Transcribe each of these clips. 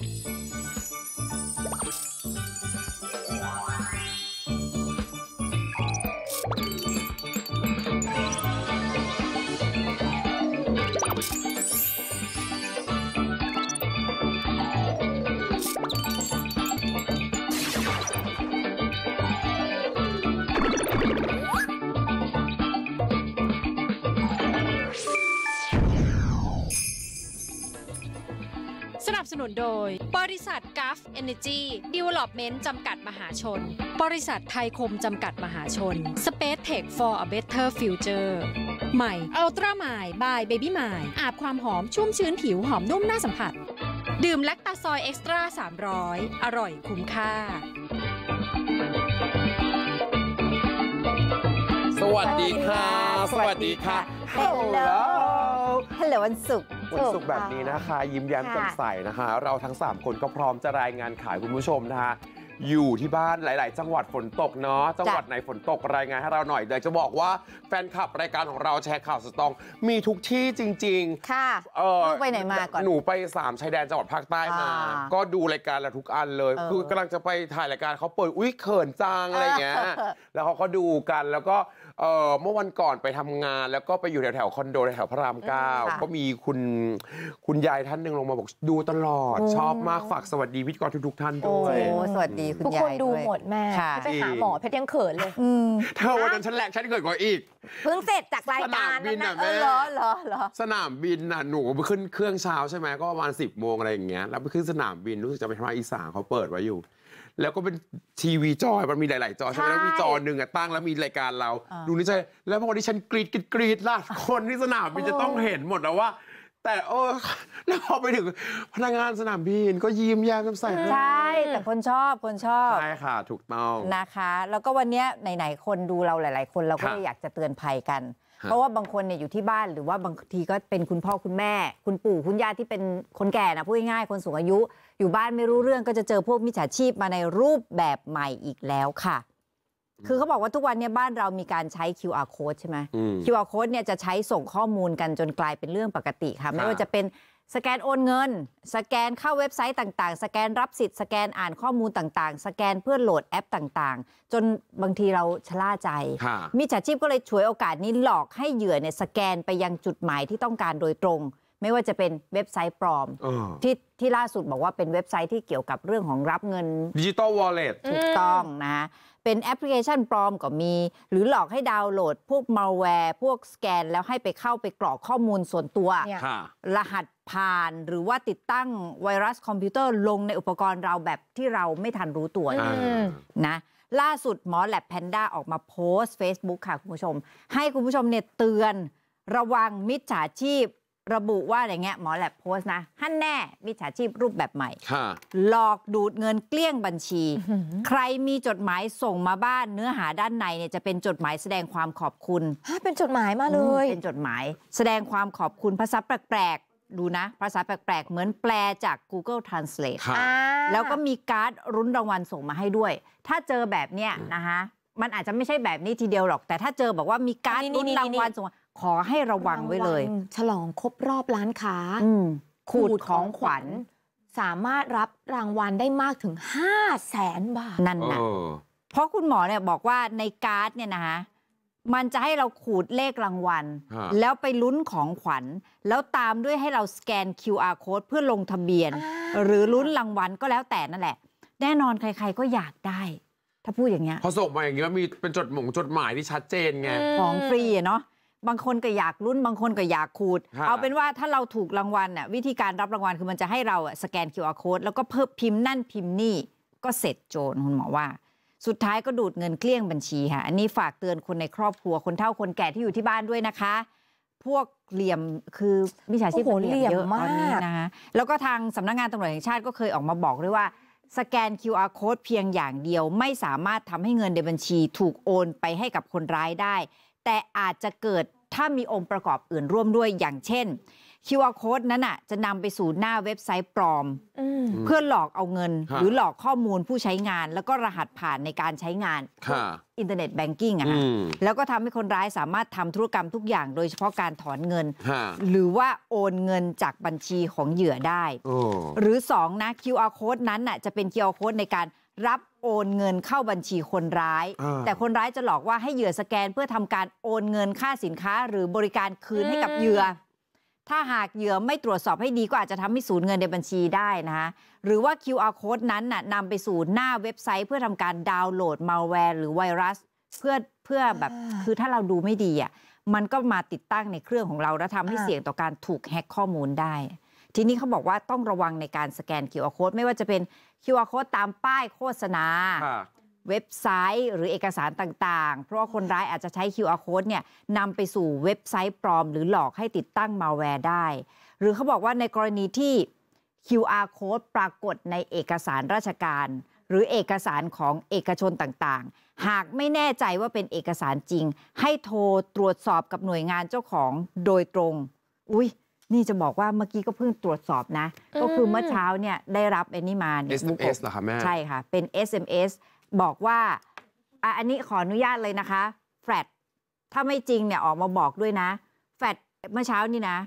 Música นุนโดยบริษัทกัฟเอเนจีดีเวลลอปเมนต์จำกัดมหาชน บริษัทไทยคมจำกัดมหาชน Space Tech for a Better Future ใหม่ อัลตร้าไมล์บาย เบบี้ไมล์อาบความหอมชุ่มชื้นผิวหอมนุ่มน่าสัมผัส ดื่มแลคตาซอยเอ็กซ์ตร้า300 อร่อยคุ้มค่า สวัสดีค่ะ สวัสดีค่ะ Hello Hello วันศุกร์วันศุกร์แบบนี้นะคะยิ้มแย้มแจ่มใสนะคะ เราทั้ง 3 คนก็พร้อมจะรายงานข่าวคุณผู้ชมนะคะอยู่ที่บ้านหลาย ๆ จังหวัดฝนตกเนาะจังหวัดไหนฝนตกรายงานให้เราหน่อยเดี๋ยวจะบอกว่าแฟนคลับรายการของเราแชร์ข่าวสตอง มีทุกที่จริง ๆ ค่ะเออไปไหนมาก่อนหนูไปสามชายแดนจังหวัด ภาคใต้มา ก็ดูรายการละทุกอันเลย คือกำลังจะไปถ่ายรายการเขาเปิดอุ้ยเขินจังอะไรเงี้ยแล้วเขาก็ดูกันแล้วก็เมื่อวันก่อนไปทำงานแล้วก็ไปอยู่แถวแถวๆคอนโดแถวพระรามเก้าก็มีคุณคุณยายท่านหนึ่งลงมาบอกดูตลอด ชอบมาก ฝากสวัสดีพิธีกรทุกท่านด้วย สวัสดีคุณทุกยายคนดูวยหมดแม่ี่ไปหาหมอเพชรยังเขินเลยเธอวันนั้นฉันแหลกฉันเกิดกว่าอีก เพิ่งเสร็จจากรายการสนามบินนะแม่เออหรอเหรอสนามบินน่ะหนูไปขึ้นเครื่องเช้าใช่ไหมก็ประมาณสิบโมงอะไรอย่างเงี้ยแล้วไปขึ้นสนามบินรู้สึกจะไปทำาอีสานเขาเปิดไว้อยู่แล้วก็เป็นทีวีจอมันมีหลายๆจอใช่ไหมแล้วมีจอหนึ่งอ่ะตั้งแล้วมีรายการเรา ดูนี่ใช่ แล้วพอที่ฉันกรีดกรีดกรีดล่ะคนที่สนามบินจะต้องเห็นหมดแล้วว่า แต่โอ้แล้วพอไปถึงพนักงานสนามบินก็ยิ้มแย้มแจ่มใสใช่ แต่คนชอบคนชอบ ใช่ค่ะ ถูกต้องนะคะ แล้วก็วันนี้ไหนๆคนดูเราหลาย ๆ คนเราก็อยากจะเตือนภัยกันเพราะว่าบางคนเนี่ยอยู่ที่บ้านหรือว่าบางทีก็เป็นคุณพ่อคุณแม่ คุณปู่คุณย่าที่เป็นคนแก่นะพูดง่ายๆคนสูงอายุ อยู่บ้านไม่รู้เรื่องก็จะเจอพวกมิจฉาชีพมาในรูปแบบใหม่อีกแล้วค่ะ คือเขาบอกว่าทุกวันเนี่ยบ้านเรามีการใช้ QR code ใช่ไหม QR code เนี่ยจะใช้ส่งข้อมูลกันจนกลายเป็นเรื่องปกติค่ะ ไม่ว่าจะเป็นสแกนโอนเงิน สแกนเข้าเว็บไซต์ต่างๆสแกน รับสิทธิ์สแกนอ่านข้อมูลต่างๆ สแกนเพื่อโหลดแอปต่าง ๆ จนบางทีเราชะล่าใจมิจฉาชีพก็เลยฉวยโอกาสนี้หลอกให้เหยื่อเนี่ยสแกนไปยังจุดหมายที่ต้องการโดยตรง ไม่ว่าจะเป็นเว็บไซต์ปลอมอที่ที่ล่าสุดบอกว่าเป็นเว็บไซต์ที่เกี่ยวกับเรื่องของรับเงินดิจิตอลวอลเล็ตถูกต้องนะเป็นแอปพลิเคชันปลอมก็มีหรือหลอกให้ดาวน์โหลดพวกมัลแวร์พวกสแกนแล้วให้ไปเข้าไปกรอกข้อมูลส่วนตัว รหัสผ่านหรือว่าติดตั้งไวรัสคอมพิวเตอร์ลงในอุปกรณ์เราแบบที่เราไม่ทันรู้ตัวนะล่าสุดหมอแลบแพนด้าออกมาโพสต์ Facebook ค่ะคุณผู้ชม ให้คุณผู้ชมเนี่ยเตือนระวังมิจฉาชีพ ระบุว่าอย่างเงี้ยหมอแลบโพสต์นะฮั่นแน่มิจฉาชีพรูปแบบใหม่หลอกดูดเงินเกลี้ยงบัญชี ใครมีจดหมายส่งมาบ้านเนื้อหาด้านในเนี่ยจะเป็นจดหมายแสดงความขอบคุณเป็นจดหมายมาเลยเป็นจดหมาย แสดงความขอบคุณภาษาแปลกดูนะ ภาษาแปลกๆ เหมือนแปลจาก Google Translate แล้วก็มีการ์ดรุ้นรางวัลส่งมาให้ด้วย ถ้าเจอแบบเนี้ยนะคะมันอาจจะไม่ใช่แบบนี้ทีเดียวหรอก แต่ถ้าเจอบอกว่ามีการ์ดรุ้นรางวัลส่งขอให้ระวังไว้เลย ฉลองครบรอบร้านค้าขูดของขวัญ สามารถรับรางวัลได้มากถึง5 0 0แสนบาท นั่นนะเพราะคุณหมอเนี่ยบอกว่าในการ์ดเนี่ยนะคะมันจะให้เราขูดเลขรางวัล แล้วไปลุ้นของขวัญ แล้วตามด้วยให้เราสแกน QR code เพื่อลงทะเบียน หรือลุ้นรางวัลก็แล้วแต่นั่นแหละ แน่นอนใคร ๆ ก็อยากได้ ถ้าพูดอย่างเงี้ยพอส่งมาอย่างนี้ยมีเป็นจดหมงจดหมายที่ชัดเจนไงของฟรีเนาะบางคนก็อยากลุ้น บางคนก็อยากขูด เอาเป็นว่าถ้าเราถูกรางวัลน่ะวิธีการรับรางวัลคือมันจะให้เราสแกน QR code แล้วก็เพิ่มพิมพ์นั่นพิมพ์นี่ก็เสร็จโจรคุณหมอว่าสุดท้ายก็ดูดเงินเกลี้ยงบัญชีค่ะอันนี้ฝากเตือนคนในครอบครัวคนเฒ่าคนแก่ที่อยู่ที่บ้านด้วยนะคะ พวกเหลี่ยมคือมิจฉาชีพเหลี่ยมเยอะตอนนี้นะคะ แล้วก็ทางสำนักงงานตำรวจแห่งชาติก็เคยออกมาบอกด้วยว่า สแกน QR code เพียงอย่างเดียว ไม่สามารถทำให้เงินในบัญชีถูกโอนไปให้กับคนร้ายได้ แต่อาจจะเกิดถ้ามีองค์ประกอบอื่นร่วมด้วยอย่างเช่น QR code นั้นน่ะจะนำไปสู่หน้าเว็บไซต์ปลอม เพื่อหลอกเอาเงินหรือหลอกข้อมูลผู้ใช้งาน แล้วก็รหัสผ่านในการใช้งานอินเทอร์เน็ตแบงกิ้งอะค่ะแล้วก็ทำให้คนร้ายสามารถทำธุรกรรมทุกอย่าง โดยเฉพาะการถอนเงิน หรือว่าโอนเงินจากบัญชีของเหยื่อได้ หรือ2นะ QR code นั้นน่ะจะเป็น QR code ในการรับโอนเงินเข้าบัญชีคนร้าย แต่คนร้ายจะหลอกว่าให้เหยื่อสแกนเพื่อทำการโอนเงินค่าสินค้าหรือบริการคืนให้กับเหยื่อถ้าหากเหยื่อไม่ตรวจสอบให้ดีก็อาจจะทำให้สูญเงินในบัญชีได้นะคะหรือว่า QR code นั้นน่ะนำไปสู่หน้าเว็บไซต์เพื่อทำการดาวน์โหลด มัลแวร์หรือไวรัสเพื่อเพื่อแบบคือถ้าเราดูไม่ดีอ่ะ มันก็มาติดตั้งในเครื่องของเราและทำให้เสี่ยงต่อการถูกแฮกข้อมูลได้ ทีนี้เขาบอกว่าต้องระวังในการสแกน QR code ไม่ว่าจะเป็น QR code ตามป้ายโฆษณาเว็บไซต์หรือเอกสารต่าง ๆ เพราะว่าคนร้ายอาจจะใช้ QR code เนี่ยนำไปสู่เว็บไซต์ปลอมหรือหลอกให้ติดตั้งมาแวร์ได้ หรือเขาบอกว่าในกรณีที่ QR code ปรากฏในเอกสารราชการ หรือเอกสารของเอกชนต่าง ๆ หากไม่แน่ใจว่าเป็นเอกสารจริง ให้โทรตรวจสอบกับหน่วยงานเจ้าของโดยตรง อุ้ยนี่จะบอกว่าเมื่อกี้ก็เพิ่งตรวจสอบนะ ก็คือเมื่อเช้าเนี่ยได้รับอ้นี่มาเนี่ย SMS เหรอคะแม่ ใช่ค่ะ เป็น SMS บอกว่า อันนี้ขออนุญาตเลยนะคะแฟลตถ้าไม่จริงเนี่ย ออกมาบอกด้วยนะแฟลตเมื่อเช้านี่นะ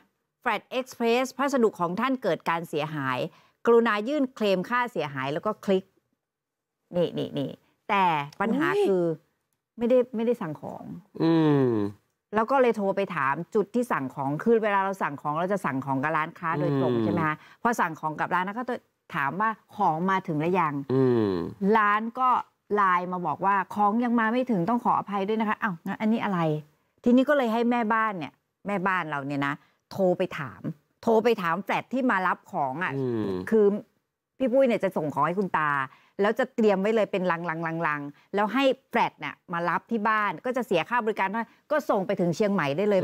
แฟลตเอ็กซ์เพรสพัสดุของท่านเกิดการเสียหาย กรุณายื่นเคลมค่าเสียหายแล้วก็คลิก นี่นี่นี่แต่ปัญหาคือไม่ได้ไม่ได้สั่งของ อืมแล้วก็เลยโทรไปถามจุดที่สั่งของคือเวลาเราสั่งของเราจะสั่งของกับร้านค้าโดยตรงใช่ไหมคะพอสั่งของกับร้านนะก็ถามว่าของมาถึงหรือยังร้านก็ไลน์มาบอกว่าของยังมาไม่ถึงต้องขออภัยด้วยนะคะอ้าวอันนี้อะไร ทีนี้ก็เลยให้แม่บ้านเนี่ยแม่บ้านเราเนี่ยนะโทรไปถาม โทรไปถามแฟลตที่มารับของอะ่ะคือพี่ปุ้ยเนี่ยจะส่งของให้คุณตาแล้วจะเตรียมไว้เลยเป็นลังลังลังลังแล้วให้แฟลตเนี่ยมารับที่บ้านก็จะเสียค่าบริการก็ส่งไปถึงเชียงใหม่ได้เลย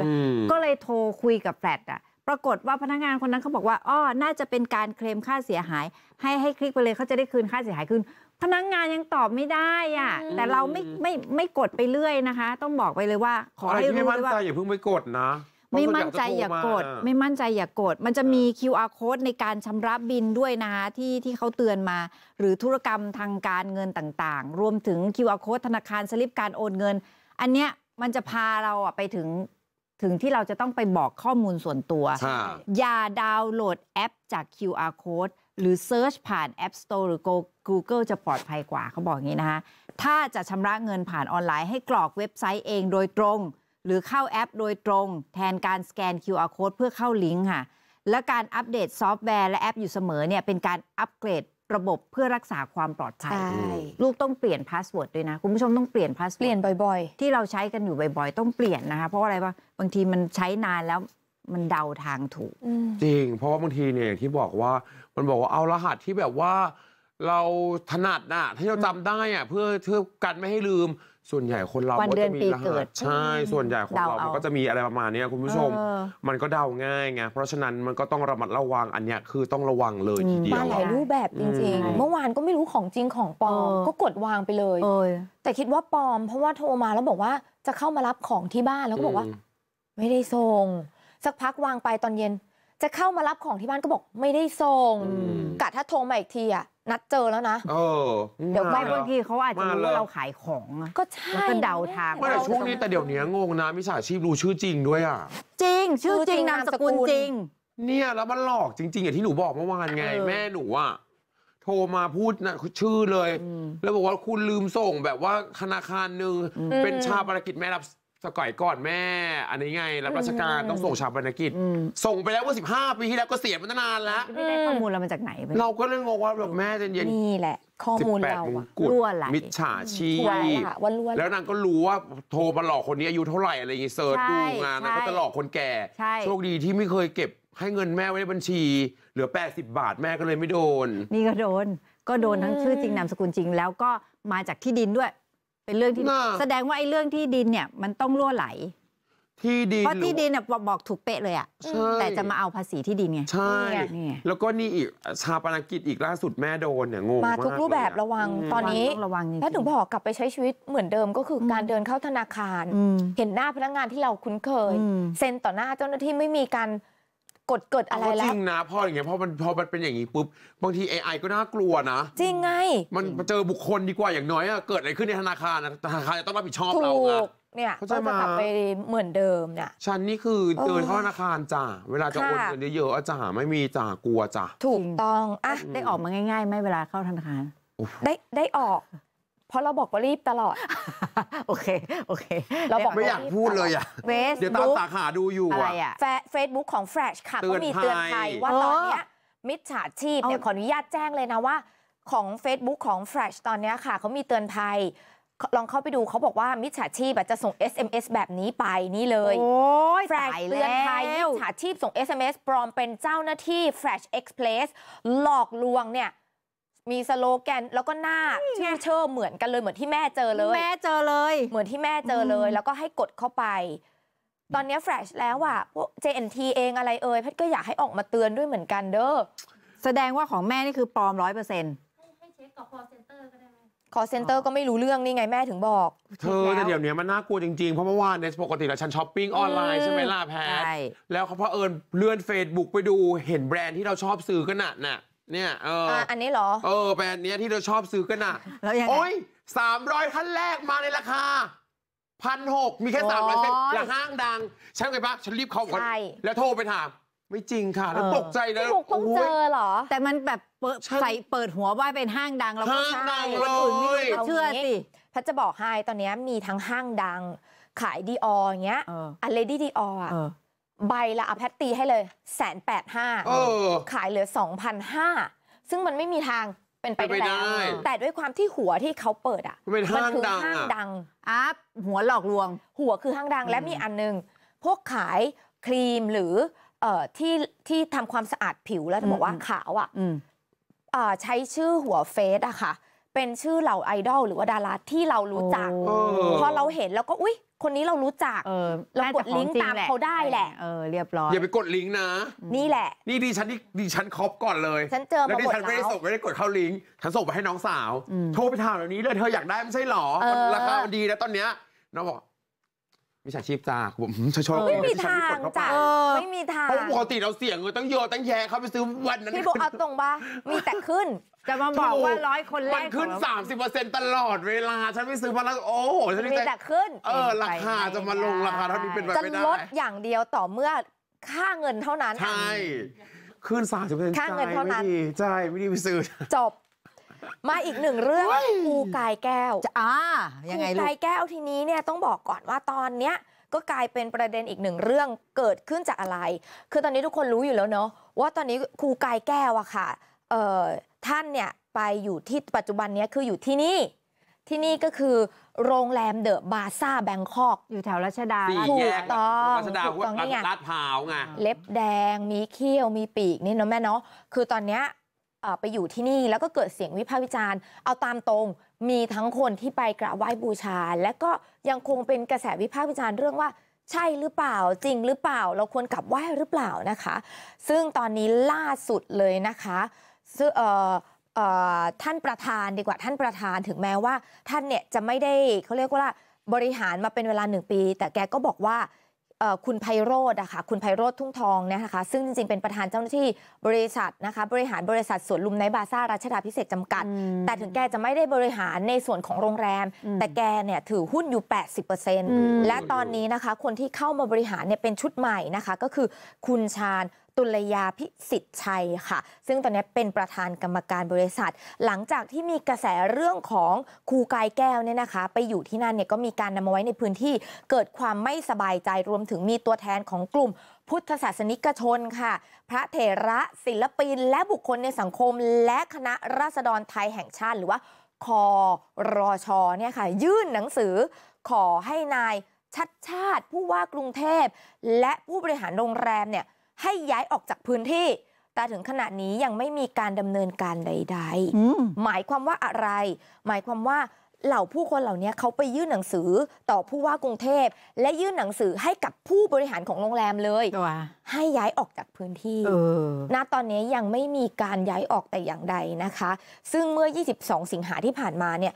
ก็เลยโทรคุยกับแฟลตอ่ะ ปรากฏว่าพนักงานคนนั้นเขาบอกว่าอ้อน่าจะเป็นการเคลมค่าเสียหาย ให้ให้คลิกไปเลยเขาจะได้คืนค่าเสียหายคืนพนักงานยังตอบไม่ได้อ่ะแต่เราไม่ไม่ไม่กดไปเรื่อยนะคะ ต้องบอกไปเลยว่าขอให้รู้ว่าไม่มั่นใจอย่าเพิ่งไปกดนะ ไม่มั่นใจอย่ากด ไม่มั่นใจอย่ากด มันจะมี QR code ในการชำระบินด้วยนะคะที่ที่เขาเตือนมา หรือธุรกรรมทางการเงินต่างๆ รวมถึง QR code ธนาคารสลิปการโอนเงิน อันเนี้ยมันจะพาเราอ่ะไปถึงถึงที่เราจะต้องไปบอกข้อมูลส่วนตัวอย่าดาวน์โหลดแอป จาก QR code หรือเซิร์ชผ่าน App Store หรือ Google จะปลอดภัยกว่าเขาบอกอย่างนี้นะคะถ้าจะชำระเงินผ่านออนไลน์ให้กรอกเว็บไซต์เองโดยตรง หรือเข้าแอปโดยตรง แทนการสแกน QR code เพื่อเข้าลิงก์ค่ะ และการอัปเดตซอฟต์แวร์ และแอปอยู่เสมอเนี่ย เป็นการอัปเกรดระบบเพื่อรักษาความปลอดภัยลูกต้องเปลี่ยนพาสเวิร์ดด้วยนะ คุณผู้ชมต้องเปลี่ยนพาสเวิร์ดเปลี่ยนบ่อยๆที่เราใช้กันอยู่บ่อยๆต้องเปลี่ยนนะคะ เพราะอะไรวะบางทีมันใช้นานแล้วมันเดาทางถูกจริง เพราะว่าบางทีเนี่ยอย่างที่บอกว่ามันบอกว่าเอารหัสที่แบบว่าเราถนัดน่ะที่เราจำได้อ่ะเพื่อเพื่อกันไม่ให้ลืมส่วนใหญ่คนเราก็จะมีรหัสใช่ส่วนใหญ่ของเาเรามันก็จะมีอะไรประมาณนี้คุณผู้ชมมันก็เดาง่ายไงเพราะฉะนั้นมันก็ต้องระมัดระวังอันนี้คือต้องระวังเลยทีเดียวมาหลายรูปแบบจริง ๆ เมื่อวานก็ไม่รู้ของจริงของปลอมก็กดวางไปเลยแต่คิดว่าปลอมเพราะว่าโทรมาแล้วบอกว่าจะเข้ามารับของที่บ้านแล้วก็บอกว่า ไม่ได้ส่งสักพักวางไปตอนเย็นจะเข้ามารับของที่บ้านก็บอกไม่ได้ส่งกะถ้าโทรมาอีกทีอ่ะนัดเจอแล้วนะเดี๋ยวไม่บางทีเขาอาจจะรู้ว่าเราขายของ ก็ใช่ก็เดาทางไม่แต่ช่วงนี้ แต่เดี๋ยวนี้งงนะมิจฉาชีพรู้ชื่อจริงด้วยอ่ะ จริง ชื่อจริง นามสกุลจริง เนี่ยแล้วมันหลอกจริง ๆอย่างที่หนูบอกเมื่อวานไง แม่หนูอ่ะโทรมาพูดนะชื่อเลย แล้วบอกว่าคุณลืมส่ง แบบว่าธนาคารหนึ่งเป็นชาปรกิจแม่รับสก่อยก่อนแม่ อันนี้ไงรับราชการต้องส่งชาวบรรกิจ ส่งไปแล้วว่าสิบห้าปีที่แล้วก็เสียมันนานแล้วไม่ได้ข้อมูลเรามาจากไหน เราก็เลยงงว่าแบบแม่เย็นนี่แหละ ข้อมูลเรารั่วไหลมิจฉาชีพวันร่วแล้วนางก็รู้ว่าโทรมาหลอกคนนี้อายุเท่าไหร่อะไรอย่างงี้เซิร์ชดูงานนาก็จะหลอกคนแก่โชคดีที่ไม่เคยเก็บให้เงินแม่ไว้ในบัญชีเหลือแปดิบบาทแม่ก็เลยไม่โดน นี่ก็โดนก็โดนทั้งชื่อจริงนามสกุลจริง แล้วก็มาจากที่ดินด้วยเป็นเรื่องที่แสดงว่าไอ้เรื่องที่ดินเนี่ยมันต้องล่วไหล ที่ดินเพราะที่ดินน่ยบอกบอกถูกเป๊ะเลยอ่ะแต่จะมาเอาภาษีที่ดินไงใช่นี่แล้วก็นี่อีกชาปนกิจอีกล่าสุดแม่โดนเนี่ยงงมากทุกรูปแบบระวังตอนนี้ระวังแล้วถึงบอกกลับไปใช้ชีวิตเหมือนเดิมก็คือการเดินเข้าธนาคาร เห็นหน้าพนักงานที่เราคุ้นเคยเซ็นต่อหน้าเจ้าหน้าที่ไม่มีการกดเกิดอะไรแล้วจริงนะพ่ออย่างเงี้ยพอมันพอมันเป็นอย่างงี้ปุ๊บ บางที AI ก็น่ากลัวนะ จริงไง มันเจอบุคคลดีกว่าอย่างน้อยอะเกิดอะไรขึ้นในธนาคารนะธนาคารจะต้องรับผิดชอบเราอะเนี่ยก็จะกลับไปเหมือนเดิมเนี่ยฉันนี่คือเดินเ่ธนาคารจ้าเวลาจะโอนเงินเยอะๆจ้าไม่มีจ้ากลัวจ้าถูกต้องอ่ะได้ออกมาง่ายๆ ไม่เวลาเข้าธนาคาร ได้ได้ออกเพราะเราบอกว่ารีบตลอด โอเค โอเค เราบอกไม่อยากพูดเลยอ่ะ เดี๋ยวตามสาขาดูอยู่อะไรอ่ะเฟซบุ๊กของ แฟ e s h ค่ะ ก็มีเตือนภัยว่าตอนนี้มิจฉาชีพเนี่ยขออนุญาตแจ้งเลยนะว่าของ Facebook ของ Fresh ตอนนี้ค่ะเขามีเตือนภัย ลองเข้าไปดูเขาบอกว่ามิจฉาชีพจะส่ง SMS แบบนี้ไปนี่เลยโอ้ยแฟลชเตือนภัยมิจฉาชีพส่ง SMS ปลอมเป็นเจ้าหน้าที่ Fresh Express หลอกลวงเนี่ยมีสโลแกนแล้วก็หน้า ชื่อเชอรเหมือนกันเลยเหมือนที่แม่เจอเลย แม่เจอเลย เหมือนที่แม่เจอเลย แล้วก็ให้กดเข้าไป ตอนนี้แฟลชแล้วอ่ะพวก JNT เองอะไรเอ่ยเพชรก็อยากให้ออกมาเตือนด้วยเหมือนกันเด้อแสดงว่าของแม่นี่คือปลอมร้อยเปอร์เซ็นต์ให้เช็คกับ call center ก็ได้ไหม call center ก็ไม่รู้เรื่องนี่ไงแม่ถึงบอกเธอแต่เดี๋ยวนี้มันน่ากลัวจริงๆ เพราะเมื่อวานเนี่ยปกติเราชันช้อปปิ้งออนไลน์ใช่ไหมล่ะแพทแล้วเขาเพอเอิญเลื่อน Facebook ไปดูเห็นแบรนด์ที่เราชอบซื้อกันน่ะน่ะเนี่ยเอออันนี้เหรอ เออ แบรนด์เนี้ยที่เราชอบซื้อกันอ่ะแล้วยังไงโอ้ย สามร้อยขั้นแรกมาในราคาพันหก มีแค่สามร้อยเซนละห้างดัง ใช่ไหมปะฉันรีบเข้าก่อนแล้วโทรไปถาม ไม่จริงค่ะ แล้วตกใจแล้วเพิ่งเจอเหรอ แต่มันแบบใส่เปิดหัวว่าเป็นห้างดัง แล้วก็ใช่คนอื่นไม่รเชื่อสิ พัชจะบอกให้ตอนนี้มีทั้งห้างดัง ขายดีออย่างเงี้ยอะเลดี้ดีออ่ะใบละอแพตตีให้เลยแสนแปดห้าขายเหลือสองพันห้าซึ่งมันไม่มีทางเป็นไปได้แต่ด้วยความที่หัวที่เขาเปิดอ่ะมันคือห้างดังอัพหัวหลอกลวง หัวคือห้างดัง และมีอันนึง พวกขายครีมหรือ เอ่อที่ที่ทำความสะอาดผิวแล้วบอกว่าขาวอ่ะใช้ชื่อหัวเฟสอะค่ะเป็นชื่อเหล่าไอดอลหรือว่าดาราที่เรารู้จักพอเราเห็นแล้วก็อุ๊ย คนนี้เรารู้จักเรากดลิงก์ตามเขาได้แหละเออเรียบร้อย อย่าไปกดลิงก์นะนี่แหละนี่ดิฉันีดิฉันคอบก่อนเลยฉันเจอมาหมดแล้วดิฉันไม่ได้ส่งไม่ได้กดเข้าลิงก์ฉันส่งไปให้น้องสาวโทรไปถามแบบนี้เลยเธออยากได้ไม่ใช่หรอราคาดีนะตอนเนี้ยน้องบอกมิชาชีพจ้าผมชอบชอบไม่มีทางจ้าไม่มีทางเพราะปกติเราเสี่ยงเงินตั้งเยอะตั้งแย่เขาไปซื้อวันนั้นพี่บอกเอาตรงป่ะมีแต่ขึ้นจะมาบอกว่าร้อยคนแรกมันขึ้น 30%ตลอดเวลา ฉันไม่ซื้อมาแล้วโอ้โหฉันมีแต่ขึ้นเออ ราคาจะมาลงราคาเท่านี้เป็นไปไม่ได้จะลดอย่างเดียวต่อเมื่อค่าเงินเท่านั้นใช่ขึ้น30%ค่าเงินเท่านั้นใช่ ไม่ได้ไปซื้อจบมาอีกหนึ่งเรื่องรูกายแก้วอ่ายังไงลูกูกายแก้วทีนี้เนี่ยต้องบอกก่อนว่าตอนเนี้ยก็กลายเป็นประเด็นอีกหนึ่งเรื่องเกิดขึ้นจากอะไร คือตอนนี้ทุกคนรู้อยู่แล้วเนาะว่าตอนนี้ครูกายแก้วอะค่ะ เอ่อท่านเนี่ยไปอยู่ที่ปัจจุบันนี้คืออยู่ที่นี่ ที่นี่ก็คือโรงแรมเดอะบาซ่าแบงคอกอยู่แถวรัชดาถูกต้องรัชดาถูกต้องนี่ไงลาดพร้าวไงเล็บแดงมีเขี้ยว มีปีกนี่เนาะแม่เนาะคือตอนเนี้ยไปอยู่ที่นี่แล้วก็เกิดเสียงวิพากษ์วิจารณ์เอาตามตรงมีทั้งคนที่ไปกราบไหว้บูชา และก็ยังคงเป็นกระแสวิพากษ์วิจารณ์เรื่องว่าใช่หรือเปล่าจริงหรือเปล่าเราควรกลับไหว้หรือเปล่านะคะ ซึ่งตอนนี้ล่าสุดเลยนะคะซึ่งท่านประธานดีกว่า ท่านประธานถึงแม้ว่า ท่านเนี่ยจะไม่ได้เขาเรียกว่าบริหารมาเป็นเวลาหนึ่งปี แต่แกก็บอกว่าคุณไพโรธอะค่ะคุณไพโรธทุ่งทองนะคะซึ่งจริงๆเป็นประธานเจ้าหน้าที่บริษัทนะคะบริหารบริษัทสวนลุมไนบาซ่ารัชดาพิเศษจำกัด แต่ถึงแกจะไม่ได้บริหารในส่วนของโรงแรม แต่แกเนี่ยถือหุ้นอยู่80%และตอนนี้นะคะคนที่เข้ามาบริหารเนี่ยเป็นชุดใหม่นะคะก็คือคุณชาญตุลยาพิสิทธิ์ชัยค่ะ ซึ่งตอนนี้เป็นประธานกรรมการบริษัท หลังจากที่มีกระแสเรื่องของครูกายแก้วเนี่ยนะคะ ไปอยู่ที่นั่นเนี่ยก็มีการนำมาไว้ในพื้นที่เกิดความไม่สบายใจรวมถึงมีตัวแทนของกลุ่มพุทธศาสนิกชนค่ะ พระเถระศิลปินและบุคคลในสังคมและคณะราษฎรไทยแห่งชาติ หรือว่าคอรอชอเนี่ยค่ะ ยื่นหนังสือ ขอให้นายชัดชาติผู้ว่ากรุงเทพและผู้บริหารโรงแรมเนี่ยให้ย้ายออกจากพื้นที่แต่ถึงขณะนี้ยังไม่มีการดำเนินการใดๆหมายความว่าอะไร หมายความว่าเหล่าผู้คนเหล่านี้เขาไปยื่นหนังสือต่อผู้ว่ากรุงเทพและยื่นหนังสือให้กับผู้บริหารของโรงแรมเลยให้ย้ายออกจากพื้นที่ณตอนนี้ยังไม่มีการย้ายออกแต่อย่างใดนะคะ ซึ่งเมื่อ 22 สิงหาที่ผ่านมาเนี่ย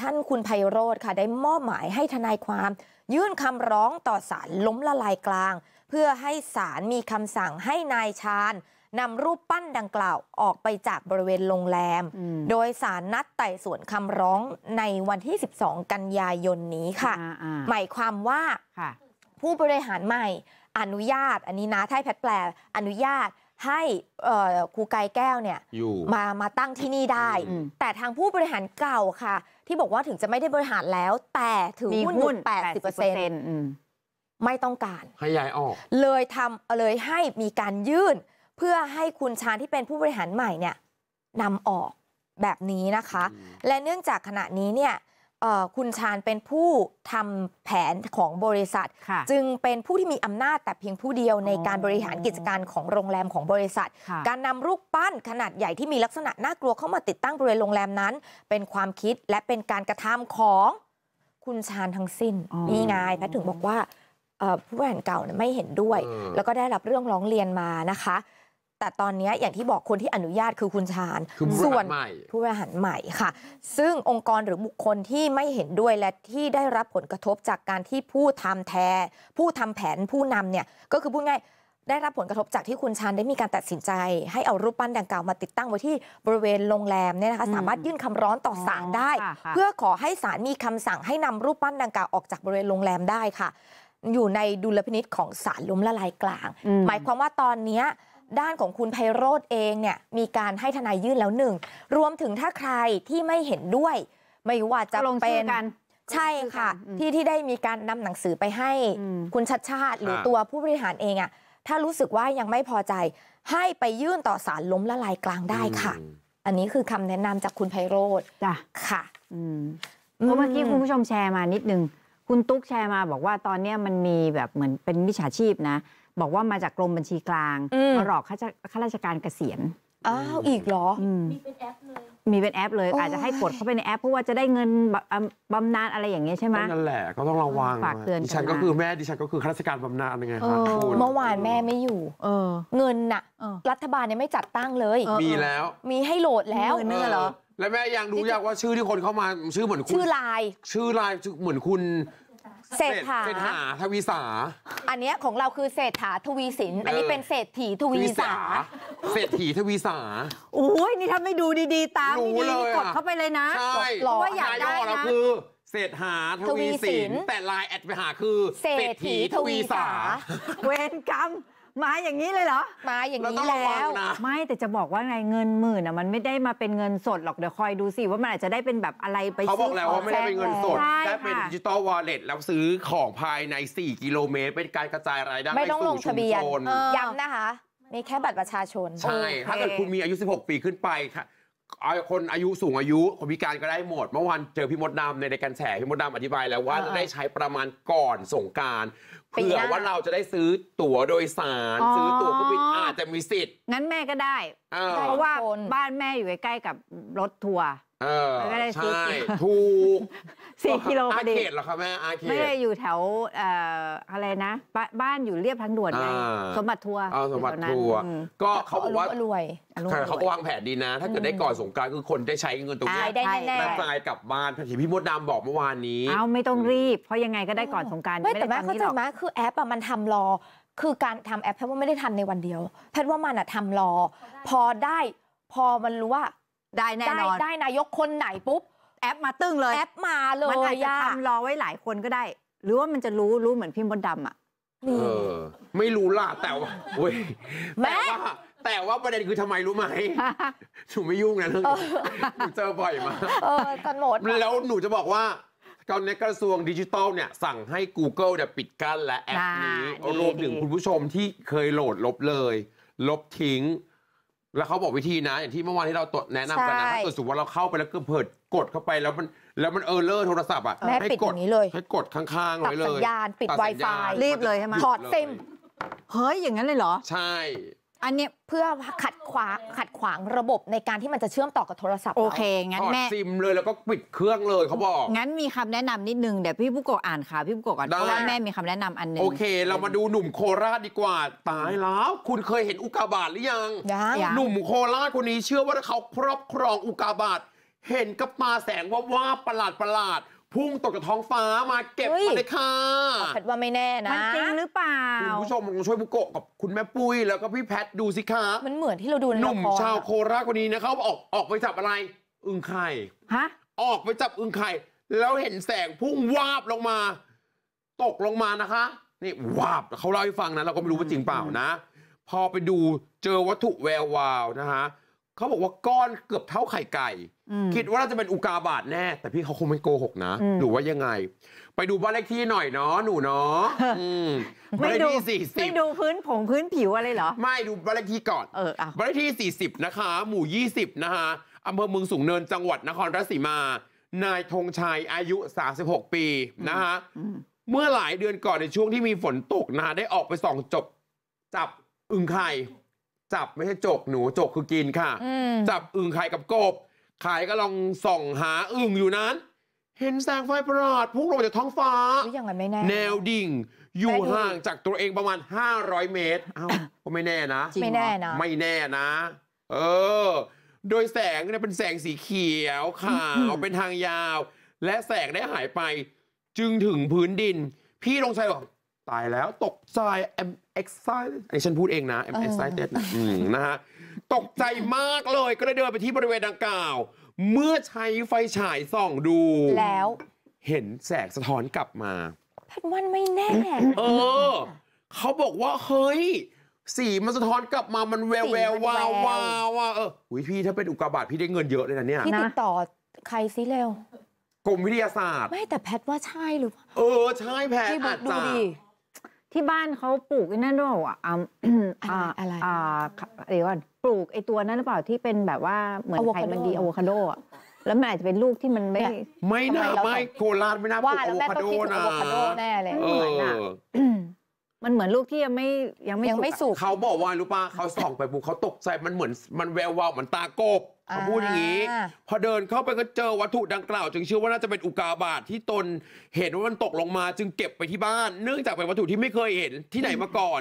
ท่านคุณไพโรธค่ะได้มอบหมายให้ทนายความ ยื่นคำร้องต่อศาลล้มละลายกลางเพื่อให้ศาลมีคำสั่งให้นายชาญนำรูปปั้นดังกล่าวออกไปจากบริเวณโรงแรมโดยสารนัดไต่สวนคำร้องในวันที่ 12 กันยายนนี้ค่ะหมายความว่าผู้บริหารใหม่อนุญาต อันนี้นะท้าแพทแปล อนุญาตให้ครูไกแก้วเนี่ยมามาตั้งที่นี่ได้ แต่ทางผู้บริหารเก่าค่ะ ที่บอกว่าถึงจะไม่ได้บริหารแล้ว แต่ถือหุ้นอยู่80%ไม่ต้องการให้ย้ายออก เลยทำเลยให้มีการยื่น เพื่อให้คุณชาญที่เป็นผู้บริหารใหม่เนี่ยนำออกแบบนี้นะคะ และเนื่องจากขณะนี้เนี่ยคุณชาญเป็นผู้ทำแผนของบริษัท จึงเป็นผู้ที่มีอำนาจแต่เพียงผู้เดียวในการบริหารกิจการของโรงแรมของบริษัท การนำรูปปั้นขนาดใหญ่ที่มีลักษณะน่ากลัวเข้ามาติดตั้งบริเวณโรงแรมนั้น เป็นความคิดและเป็นการกระทำของ คุณชาญทั้งสิ้นนี่ไงแพทถึงบอกว่าผู้แทนเก่าไม่เห็นด้วย แล้วก็ได้รับเรื่องร้องเรียนมานะคะ แต่ตอนนี้อย่างที่บอกคนที่อนุญาตคือคุณชาญส่วนผู้บริหารใหม่ค่ะ ซึ่งองค์กรหรือบุคคลที่ไม่เห็นด้วยและที่ได้รับผลกระทบจากการที่ผู้ทำแทนผู้ทำแผนผู้นำเนี่ยก็คือพูดง่ายได้รับผลกระทบจากที่คุณชานได้มีการตัดสินใจ ให้เอารูปปั้นดังกล่าวมาติดตั้งไว้ที่บริเวณโรงแรมเนี่ยนะคะสามารถยื่นคำร้อนต่อศาลได้ เพื่อขอให้ศาลมีคำสั่งให้นำรูปปั้นดังกล่าวออกจากบริเวณโรงแรมได้ค่ะอยู่ในดุลพินิษของศาลล้มละลายกลาง หมายความว่าตอนนี้ด้านของคุณไพโรธเองเนี่ยมีการให้ทนายยื่นแล้วหนึ่ง รวมถึงถ้าใครที่ไม่เห็นด้วย ไม่ว่าจะเป็นใช่ค่ะ ที่ที่ได้มีการนำหนังสือไปให้คุณชัดชาติ หรือตัวผู้บริหารเองอะถ้ารู้สึกว่ายังไม่พอใจให้ไปยื่นต่อศาลล้มละลายกลางได้ค่ะ อันนี้คือคำแนะนำจากคุณไพโรธค่ะเพราะเมื่อกี้คุณผู้ชมแชร์มานิดนึงคุณตุ๊กแชร์มาบอกว่าตอนนี้มันมีแบบเหมือนเป็นมิจฉาชีพนะ บอกว่ามาจากกรมบัญชีกลางมาหลอกข้าราชการเกษียณอ้าวอีกเหรอมีเป็นแอปเลยมีเป็นแอปเลย อาจจะให้กดเข้าไปในแอปเพราะว่าจะได้เงินบำนาญอะไรอย่างเงี้ยใช่ไหมนั่นแหละก็ต้องระวังฝากเตือนดิฉันก็คือแม่ดิฉันก็คือข้าราชการบำนาญไงครคบเมื่อวานแม่ไม่อยู่เงินน่ะรัฐบาลเนี่ยไม่จัดตั้งเลยมีแล้วมีให้โหลดแล้วเงินเนื้อเหรอแล้วแม่ยังรู้อยากว่าชื่อที่คนเข้ามาชื่อเหมือนคุณชื่อลาย ชื่อลายเหมือนคุณเศรษฐาเศรษฐาทวีสา อันนี้ของเราคือเศรษฐาทวีสินอันนี้เป็นเศรษฐีทวีสาเศรษฐีทวีสาโอ้ยนี่ถ้าไม่ดูดี ๆตามดีๆกดเข้าไปเลยนะใชรเว่าอยากได้นะคือเศรษฐาทวีสินแต่ลายแอดไปหาคือ เศรษฐีทวีสาเวรกรรมมาอย่างนี้เลยเหรอ มาอย่างนี้แล้ว ไม่แต่จะบอกว่าไงเงินหมื่นอ่ะมันไม่ได้มาเป็นเงินสดหรอก เดี๋ยวคอยดูสิว่ามันอาจจะได้เป็นแบบอะไรไปเขาบอกแล้วว่าไม่ได้เป็นเงินสดได้เป็นดิจิตอลวอลเล็ตแล้วซื้อของภายใน 4 กิโลเมตร เป็นการกระจายรายได้ไม่ต้องลงทะเบียนย้ำนะคะมีแค่บัตรประชาชน ใช่ ถ้าเกิดคุณมีอายุ 16 ปีขึ้นไปค่ะคนอายุสูงอายุคนพิการก็ได้หมด เมื่อวานเจอพี่มดดำในรายการแฉพี่มดดำอธิบายแล้วว่าได้ใช้ประมาณก่อนสงการเผื่อว่าเราจะได้ซื้อตั๋วโดยสาร ซื้อตั๋วเครื่องบินอาจจะมีสิทธิ์ งั้นแม่ก็ได้ เพราะว่าบ้านแม่อยู่ใกล้ๆกับรถทัวร์ใช่ถูกสี่กิโลพอีอาเขตเหรอครับแม่อาเขตไม่ได้อยู่แถวออะไรนะบ้าบ้านอยู่เรียบทางด่วนไงสมบัติทัวร์สมบัติทัวร์ก็เขาบอกว่ารวย เขาก็วางแผนดีนะ ถ้าเกิดได้ก่อนสงการคือคนได้ใช้เงินตรงนี้ได้แน่ๆแายกลับบ้านเี่พี่มดดำบอกเมื่อวานนี้ เอาไม่ต้องรีบ เพราะยังไงก็ได้ก่อนสงการไม่แต่แม่เขาจะมมคือแอปอะมันทำรอ คือการทำแอปแพทย์ว่าไม่ได้ทำในวันเดียว แพทย์ว่ามันอะทำรอ พอได้พอมันรู้ว่าได้แน่นอนได้นายกคนไหนปุ๊บแอปมาตึ้งเลย แอปมาเลย มันอาจจะทำรอไว้หลายคนก็ได้ หรือว่ามันจะรู้ รู้เหมือนพี่บดดำอ่ะ เออ ไม่รู้ล่ะ แต่ว่าเว้ยแต่ว่า แต่ว่าประเด็นคือทำไมรู้ไหมหนูไม่ยุ่งนะเรื่องนี้หนูเจอบ่อยมา เออตันหมดแล้วหนูจะบอกว่าตอนนี้กระทรวงดิจิทัลเนี่ยสั่งให้ Google เนี่ยปิดกั้นและแอปนี้รวมถึงคุณผู้ชมที่เคยโหลดลบเลย ลบทิ้งแล้วเขาบอกวิธีนะ อย่างที่เมื่อวานที่เราตแนะนำกันนะถ้าเกิดสมมติว่าเราเข้าไปแล้วก็เปิดกดเข้าไปแล้วมันแล้วมันเออร์เลอร์โทรศัพท์อ่ะแม่ให้ปิดกอดย่างนี้เลยให้กดข้างๆตัดไว้เลสัญญาณปิดไวไฟ Wi-Fi รีบเลยใช่ไหมถอดซิมเฮ้ย อย่างนั้นเลยเหรอ ใช่อันนี้เพื่อขัดขวางขัดขวางระบบในการที่มันจะเชื่อมต่อกับโทรศัพท์โอเคงั้นแม่ซิมเลยแล้วก็ปิดเครื่องเลยเขาบอกงั้นมีคำแนะนำนิดนึงเดี๋ยวพี่ผู้กบอ่านค่ะพี่ผู้กอก่อนเพราะว่าแม่มีคำแนะนำอันนึงโอเค เรามาดูหนุ่มโคราชดีกว่าตายแล้ว คุณเคยเห็นอุกาบาตหรือยังยังหนุ่มโคราชคนนี้เชื่อว่าเขาครอบครองอุกาบาตเห็นกับตาแสงว่าว่าประหลาดประหลาดพุ่งตกจากท้องฟ้ามาเก็บมาเลยค่ะคิดว่าไม่แน่นะ มันจริงหรือเปล่า คุณผู้ชมลองช่วยบุโกะกับคุณแม่ปุ้ยแล้วก็พี่แพทดูสิคะมันเหมือนที่เราดูในหนุ่มชาวโคราชคนนี้นะเขาออกออกไปจับอะไร อึ่งไข่ ฮะ ออกไปจับอึ่งไข่แล้วเห็นแสงพุ่งวาบลงมา ตกลงมานะคะ นี่วาบเขาเล่าให้ฟังนะเราก็ไม่รู้ว่าจริงเปล่านะ พอไปดูเจอวัตถุแวววาวนะฮะเขาบอกว่าก้อนเกือบเท่าไข่ไก่คิดว่าจะเป็นอุกาบาทแน่แต่พี่เขาคงไม่โกหกนะหรือว่ายังไง ไปดูบ้านเลขที่หน่อยเนาะหนูเนาะบ้านเลขที่สี่สิบไม่ดูพื้นผงพื้นผิวอะไรเหรอ ไม่ดูบ้านเลขที่ก่อนเออบ้านเลขที่สี่สิบนะคะ หมู่ยี่สิบนะคะอำเภอเมืองสูงเนินจังหวัดนครราชสีมา นายธงชัยอายุ 36 ปีนะคะเมื่อหลายเดือนก่อนในช่วงที่มีฝนตกนะได้ออกไปส่องจบจับอึ่งไข่จับไม่ใช่จกหนูจกคือกินค่ะ จับอึ่งไข่กับกบขายก็ลองส่องหาอึ่งอยู่นั้น เห็นแสงไฟประหลาดพุ่งลงมาจากท้องฟ้า อยังไไม่แน่ แนวดิ่ง อยู่ห่างจากตัวเองประมาณ 500 เมตรอ้าวก็ไม่แน่นะไม่แน่นะไม่แน่นะ เออ โดยแสงเนี่ยเป็นแสงสีเขียวขาวเป็นทางยาว และแสงได้หายไปจึงถึงพื้นดิน พี่ลงชจยบอกตายแล้วตกใจ I'm excited อันนี้ฉันพูดเองนะ I'm excited นะฮะตกใจมากเลย ก็เลยเดินไปที่บริเวณดังกล่าว เมื่อใช้ไฟฉายส่องดู แล้วเห็นแสงสะท้อนกลับมาแพทมันไม่แน่ เออเขาบอกว่า เฮ้ย สีมันสะท้อนกลับมามันแววแวววาววาวาเอออุ้ยพี่ถ้าเป็นอุกกาบาตพี่ได้เงินเยอะเลยนะเนี่ยพี่ติดต่อ ใครซิเร็วกรมวิทยาศาสตร์ไม่แต่แพทว่าใช่หรือเปล่าเออใช่แพทพี่ย์บอกดูดิที่บ้านเขาปลูกไอ้นั่นด้วยอ่ะอ่าอะไรอเดี๋ยวก่อนปลูกไอ้ตัวนั้นหรือเปล่าที่เป็นแบบว่าเหมือนไข่มันดีอะโวคาโด แล้วมันอาจจะเป็นลูกที่มันไม่ ไม่น่า ไม่โคราชไม่น่าปลูกอะโวคาโดนะโวคาโดแน่เลยมมันเหมือนลูกที่ยังไม่ยังไม่ยังไม่สุกเขาบอกว่ารู้ป่ะเขาส่องไปปุ๊บเขาตกใจมันเหมือน มันแวววาวเหมือนตากบเขาพูดอย่างนี้ พอเดินเข้าไปก็เจอวัตถุดังกล่าว จึงเชื่อว่าน่าจะเป็นอุกาบาตทที่ตนเห็นว่ามันตกลงมา จึงเก็บไปที่บ้าน เนื่องจากเป็นวัตถุที่ไม่เคยเห็น ที่ไหนมาก่อน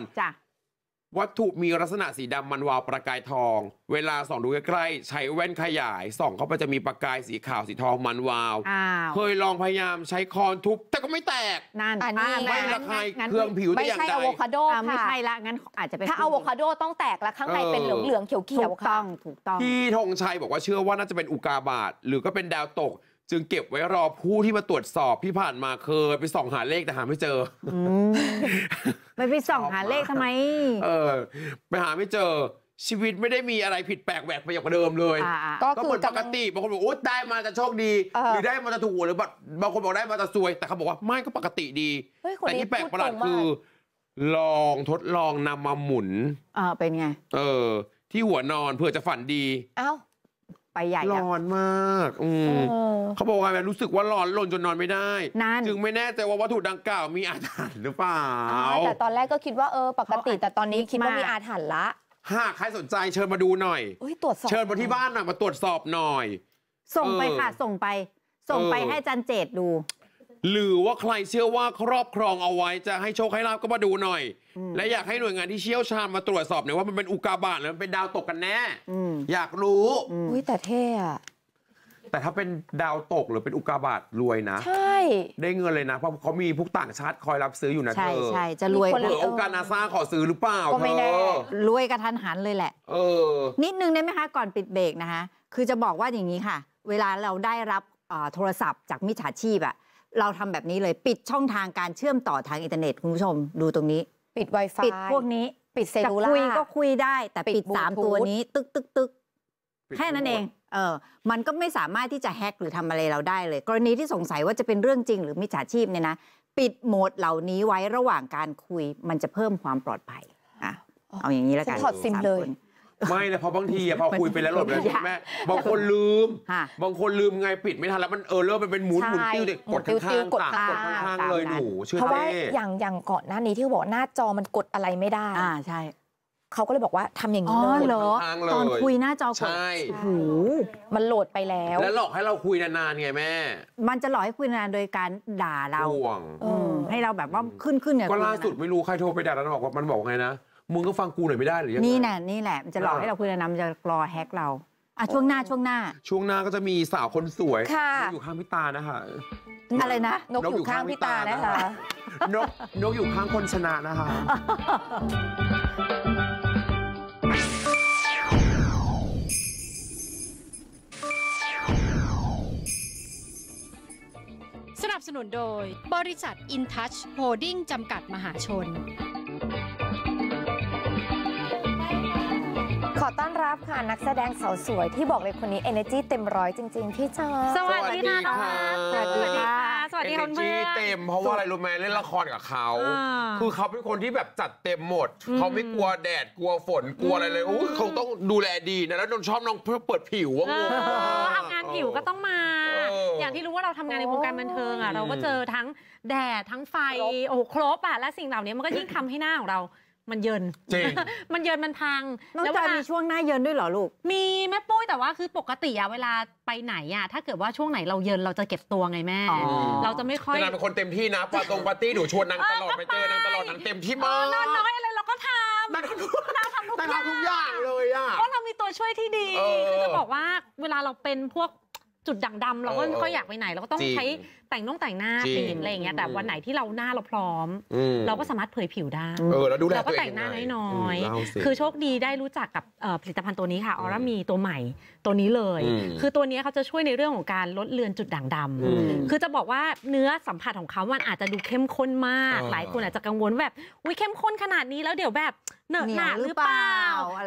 วัตถุมีลักษณะสีดำ มันวาวประกายทอง เวลาส่องดูใกล้ๆ ใช้แว่นขยายส่องเข้าไปจะมีประกายสีขาวสีทองมันวาว เคยลองพยายามใช้คอนทุบแต่ก็ไม่แตกนั่นอันนี้ไม่ง้ะคายเครื่องผิวไม่อย่างใช่ใอะโวคาโดค่ะไม่ใช่ละงั้นอาจจะเป็นถ้าอะโวคาโดต้องแตก และข้างในเป็นเหอลืองเขีถูยวกๆต้ค่ะองถูกต้องพี่ธงชัยบอกว่าเชื่อว่าน่าจะเป็นอุกาบาตหรือก็เป็นดาวตกจึงเก็บไว้รอผู้ที่มาตรวจสอบที่ผ่านมาเคย ไปส่องหาเลขแต่หาไม่เจอไม่ไปส่องหาเลขทำไม เออ ไปหาไม่เจอ ชีวิตไม่ได้มีอะไรผิดแปลกแหวกไปจากเดิมเลย ก็เหมือนปกติบางคนบอกโอ้ได้มาจะโชคดีหรือได้มาจะถูกหรือบางคนบอกได้มาจะซวย แต่เขาบอกว่าไม่ก็ปกติดีแต่ที่แปลกประหลาดคือ ลองทดลองนำมาหมุนเออเป็นไง เออ ที่หัวนอนเพื่อจะฝันดี เอ้าไปใหญ่อะอนมากอืมเขาบอกว่าแบบรู้สึกว่าหลอนหลนจนนอนไม่ได้นั่นจึงไม่แน่ใจว่าวัตถุดังกล่าวมีอาถรรพ์หรือเปล่า แต่ตอนแรกก็คิดว่าเออปกติแต่ตอนนี้คิดว่ามีอาถรรพ์ละ หากใครสนใจเชิญมาดูหน่อยตรวจสอบเชิญมาที่บ้านหน่อยมาตรวจสอบหน่อย ส่งไปค่ะ ส่งไป ส่งไปให้จันเจตดูหรือว่าใครเชื่อว่าครอบครองเอาไว้ จะให้โชคให้ลาบก็มาดูหน่อย และอยากให้หน่วยงานที่เชี่ยวชาญมาตรวจสอบหน่อยว่ามันเป็นอุกาบาตหรือมันเป็นดาวตกกันแน่อยากรู้อุ้ยแต่เท่อะแต่ถ้าเป็นดาวตกหรือเป็นอุกาบาตรวยนะใช่ได้เงินเลยนะเพราะเขามีพวกต่างชาติคอยรับซื้ออยู่นะเธใช่อใช่จะรวยเลือองค์การนาซาขอซื้อหรือเปล่าก็ไม่ได้รวยกระทันหันเลยแหละ เออ นิดนึงได้ไหมคะก่อนปิดเบรกนะคะ คือจะบอกว่าอย่างนี้ค่ะ เวลาเราได้รับโทรศัพท์จากมิจฉาชีพอะเราทำแบบนี้เลยปิดช่องทางการเชื่อมต่อทางอินเทอร์เน็ต คุณผู้ชมดูตรงนี้ ปิด Wi-Fi ปิดพวกนี้ ปิดเซลูล่าจะคุยก็คุยได้ แต่ปิดสามตัวนี้ ตึกตึกตึกแค่นั้นเอง เออ มันก็ไม่สามารถที่จะแฮกหรือทำอะไรเราได้เลย กรณีที่สงสัยว่าจะเป็นเรื่องจริงหรือมิจฉาชีพเนี่ยนะปิดโหมดเหล่านี้ไว้ระหว่างการคุย มันจะเพิ่มความปลอดภัยอ่ะเอาอย่างนี้แล้วกันถอดซิมเลยไม่นะเพอบางทีอะพอคุยไปแล้วหลบแล้วใช่ไหมบางคนลืม บางคนลืมไงปิดไม่ทันแล้ว มันเออเริ่มันเป็นหมุนหมุนติ้วเด็กกดข้างกดข้างๆข้างเลยหนูเชื่อเพราะว่าอย่างอย่างก่อนหน้านี้ที่เขาบอกหน้าจอมันกดอะไรไม่ได้อ่าใช่ เขาก็เลยบอกว่าทำอย่างนี้เลยางเลยตอนคุยหน้าจอกดใช่โอ้โหมันโหลดไปแล้ว แล้ว หลอกให้เราคุยนานๆไงแม่มันจะหลอกให้คุยนานโดยการด่าเราห่วงให้เราแบบว่าขึ้นขึ้นเนี่ยก็ล่าสุดไม่รู้ใครโทรไปด่าแล้วบอกว่ามันบอกไงนะมึงก็ฟังกูหน่อยไม่ได้หรือยังไงนี่แหละนี่แหละ มันจะหลอกให้เราคุยนะมันจะกรอแฮกเราอ่ะช่วงหน้าช่วงหน้า ช่วงหน้าก็จะมีสาวคนสวย อยู่ข้างพี่ตานะคะอะไรนะ นกอยู่ข้างพี่ตานะคะนกนกอยู่ข้างคนชนะนะคะ สนับสนุนโดยบริษัทอินทัชโฮลดิ้งจำกัดมหาชนค่ะนักแสดงสาวสวยที่บอกเลยคนนี้ energy เต็มร้อยจริงๆ พี่จอสวัสดีค่ะ สวัสดีค่ะ สวัสดีคุณเพื่อนเต็มเพราะว่าอะไรรู้ไหมเล่นละครกับเขา คือเขาเป็นคนที่แบบจัดเต็มหมด เขาไม่กลัวแดดกลัวฝนกลัวอะไรเลยโอ้เขาต้องดูแลดีนะแล้วนนชอบน้องเพื่อเปิดผิวว่างงทำงานผิวก็ต้องมา อย่างที่รู้ว่าเราทำงานในวงการบันเทิงอ่ะเราก็เจอทั้งแดดทั้งไฟโอ้ครบอ่ะและสิ่งเหล่านี้มันก็ยิ่งทำให้หน้าของเรามันเยินจริง มันเยินมันพังน้องจอยมีช่วงหน้าเยินด้วยเหรอลูกมีแม่ปุ้ยแต่ว่าคือปกติอะเวลาไปไหนอะถ้าเกิดว่าช่วงไหนเราเยินเราจะเก็บตัวไงแม่ เราจะไม่ค่อยนเป็นคนเต็มที่นะปาตรงปาร์ตี้หนูชวนนางตลอดไปเจอนางตลอดนางเต็มที่มากนอนน้อยอะไรเราก็ทำนางทำทุกนาทำทุกอย่างเลยอ่ะเพราะเรามีตัวช่วยที่ดีคือจะบอกว่าเวลาเราเป็นพวกจุดด่างดำเราก็ไม่ค่อยอยากไปไหนเราก็ต้องใช้แต่งน้องแต่งหน้าปีนอะไรอย่างเงี้ยแต่วันไหนที่เราหน้าเราพร้อม เราก็สามารถเผยผิวได้เออดูแลราก็ตัวเองแต่งหน้าน้อยๆคือโชคดีได้รู้จักกับผลิตภัณฑ์ตัวนี้ค่ะออร่ามีตัวใหม่ตัวนี้เลย คือตัวนี้เขาจะช่วยในเรื่องของการลดเลือนจุดด่างดำาคือจะบอกว่าเนื้อสัมผัสของเขามันอาจจะดูเข้มข้นมาก หลายคนอาจจะกังวลแบบอุ้ยเข้มข้นขนาดนี้แล้วเดี๋ยวแบบเหนอะหนะหรือเปล่า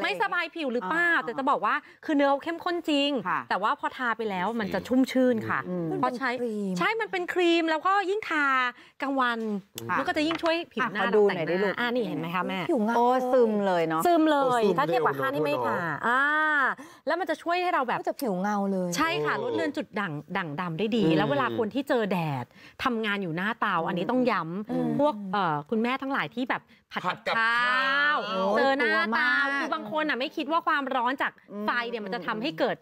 ไม่สบายผิวหรือเปล่าแต่จะบอกว่าคือเนื้อเขาเข้มข้นจริง แต่ว่าพอทาไปแล้วมันจะชุ่มชื่นค่ะเพราะใช้ใช่มันเป็นครีมแล้วก็ยิ่งทากลางวัน มันก็จะยิ่งช่วยผิวหน้าดูแต่งหน้า อ่านี่เห็นไหมคะแม่ผิวงาโอ้ซึมเลยเนาะซึมเลยถ้าเทียบกับค่านี่ไม่ท่อ่า แล้วมันจะช่วยให้เราแบบจะผิวเงาเลย ใช่ค่ะลดเลือนจุดด่างด่างดำได้ดี แล้วเวลาคนที่เจอแดด ทำงานอยู่หน้าเตา อันนี้ต้องย้ำพวกคุณแม่ทั้งหลายที่แบบผัดกับข้าวเจอหน้าตาคือบางคนอ่ะไม่คิดว่าความร้อนจากไฟเนี่ยมันจะทำให้เกิด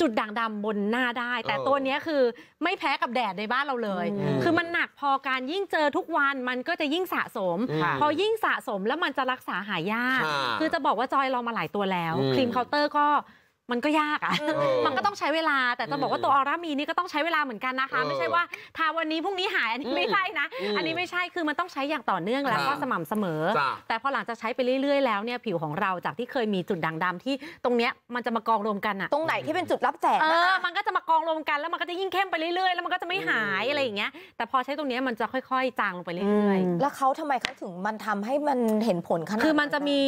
จุดด่างดำบนหน้าได้ แต่ตัวนี้คือไม่แพ้กับแดดในบ้านเราเลย คือมันหนักพอการยิ่งเจอทุกวันมันก็จะยิ่งสะสม พอยิ่งสะสมแล้วมันจะรักษาหายากคือจะบอกว่าจอยลองมาหลายตัวแล้วครีมเคาน์เตอร์ก็มันก็ยากอะ่ะ มันก็ต้องใช้เวลา แต่จะบอกว่าตัวออร่ามีนี่ก็ต้องใช้เวลาเหมือนกันนะคะ ไม่ใช่ว่าทาวันนี้พรุ่งนี้หายอันนี้ไม่ใช่นะ อันนี้ไม่ใช่ คือมันต้องใช้อย่างต่อเนื่องแล้วก็สม่ำเสมอ แต่พอหลังจากใช้ไปเรื่อย ๆ แล้วเนี่ยผิวของเราจากที่เคยมีจุดด่างดำที่ตรงเนี้ยมันจะมากองรวมกันอะตรงไหนที่เป็นจุดรับแสงเออ มันก็จะมากองรวมกันแล้วมันก็จะยิ่งเข้มไปเรื่อยๆแล้วมันก็จะไม่หายอะไรอย่างเงี้ย แต่พอใช้ตรงเนี้ยมันจะค่อยๆจางลงไปเรื่อยๆ แล้วเขาทำไมเขาถึงมันทำให้มันเห็นผลขนาดคือมันจะมี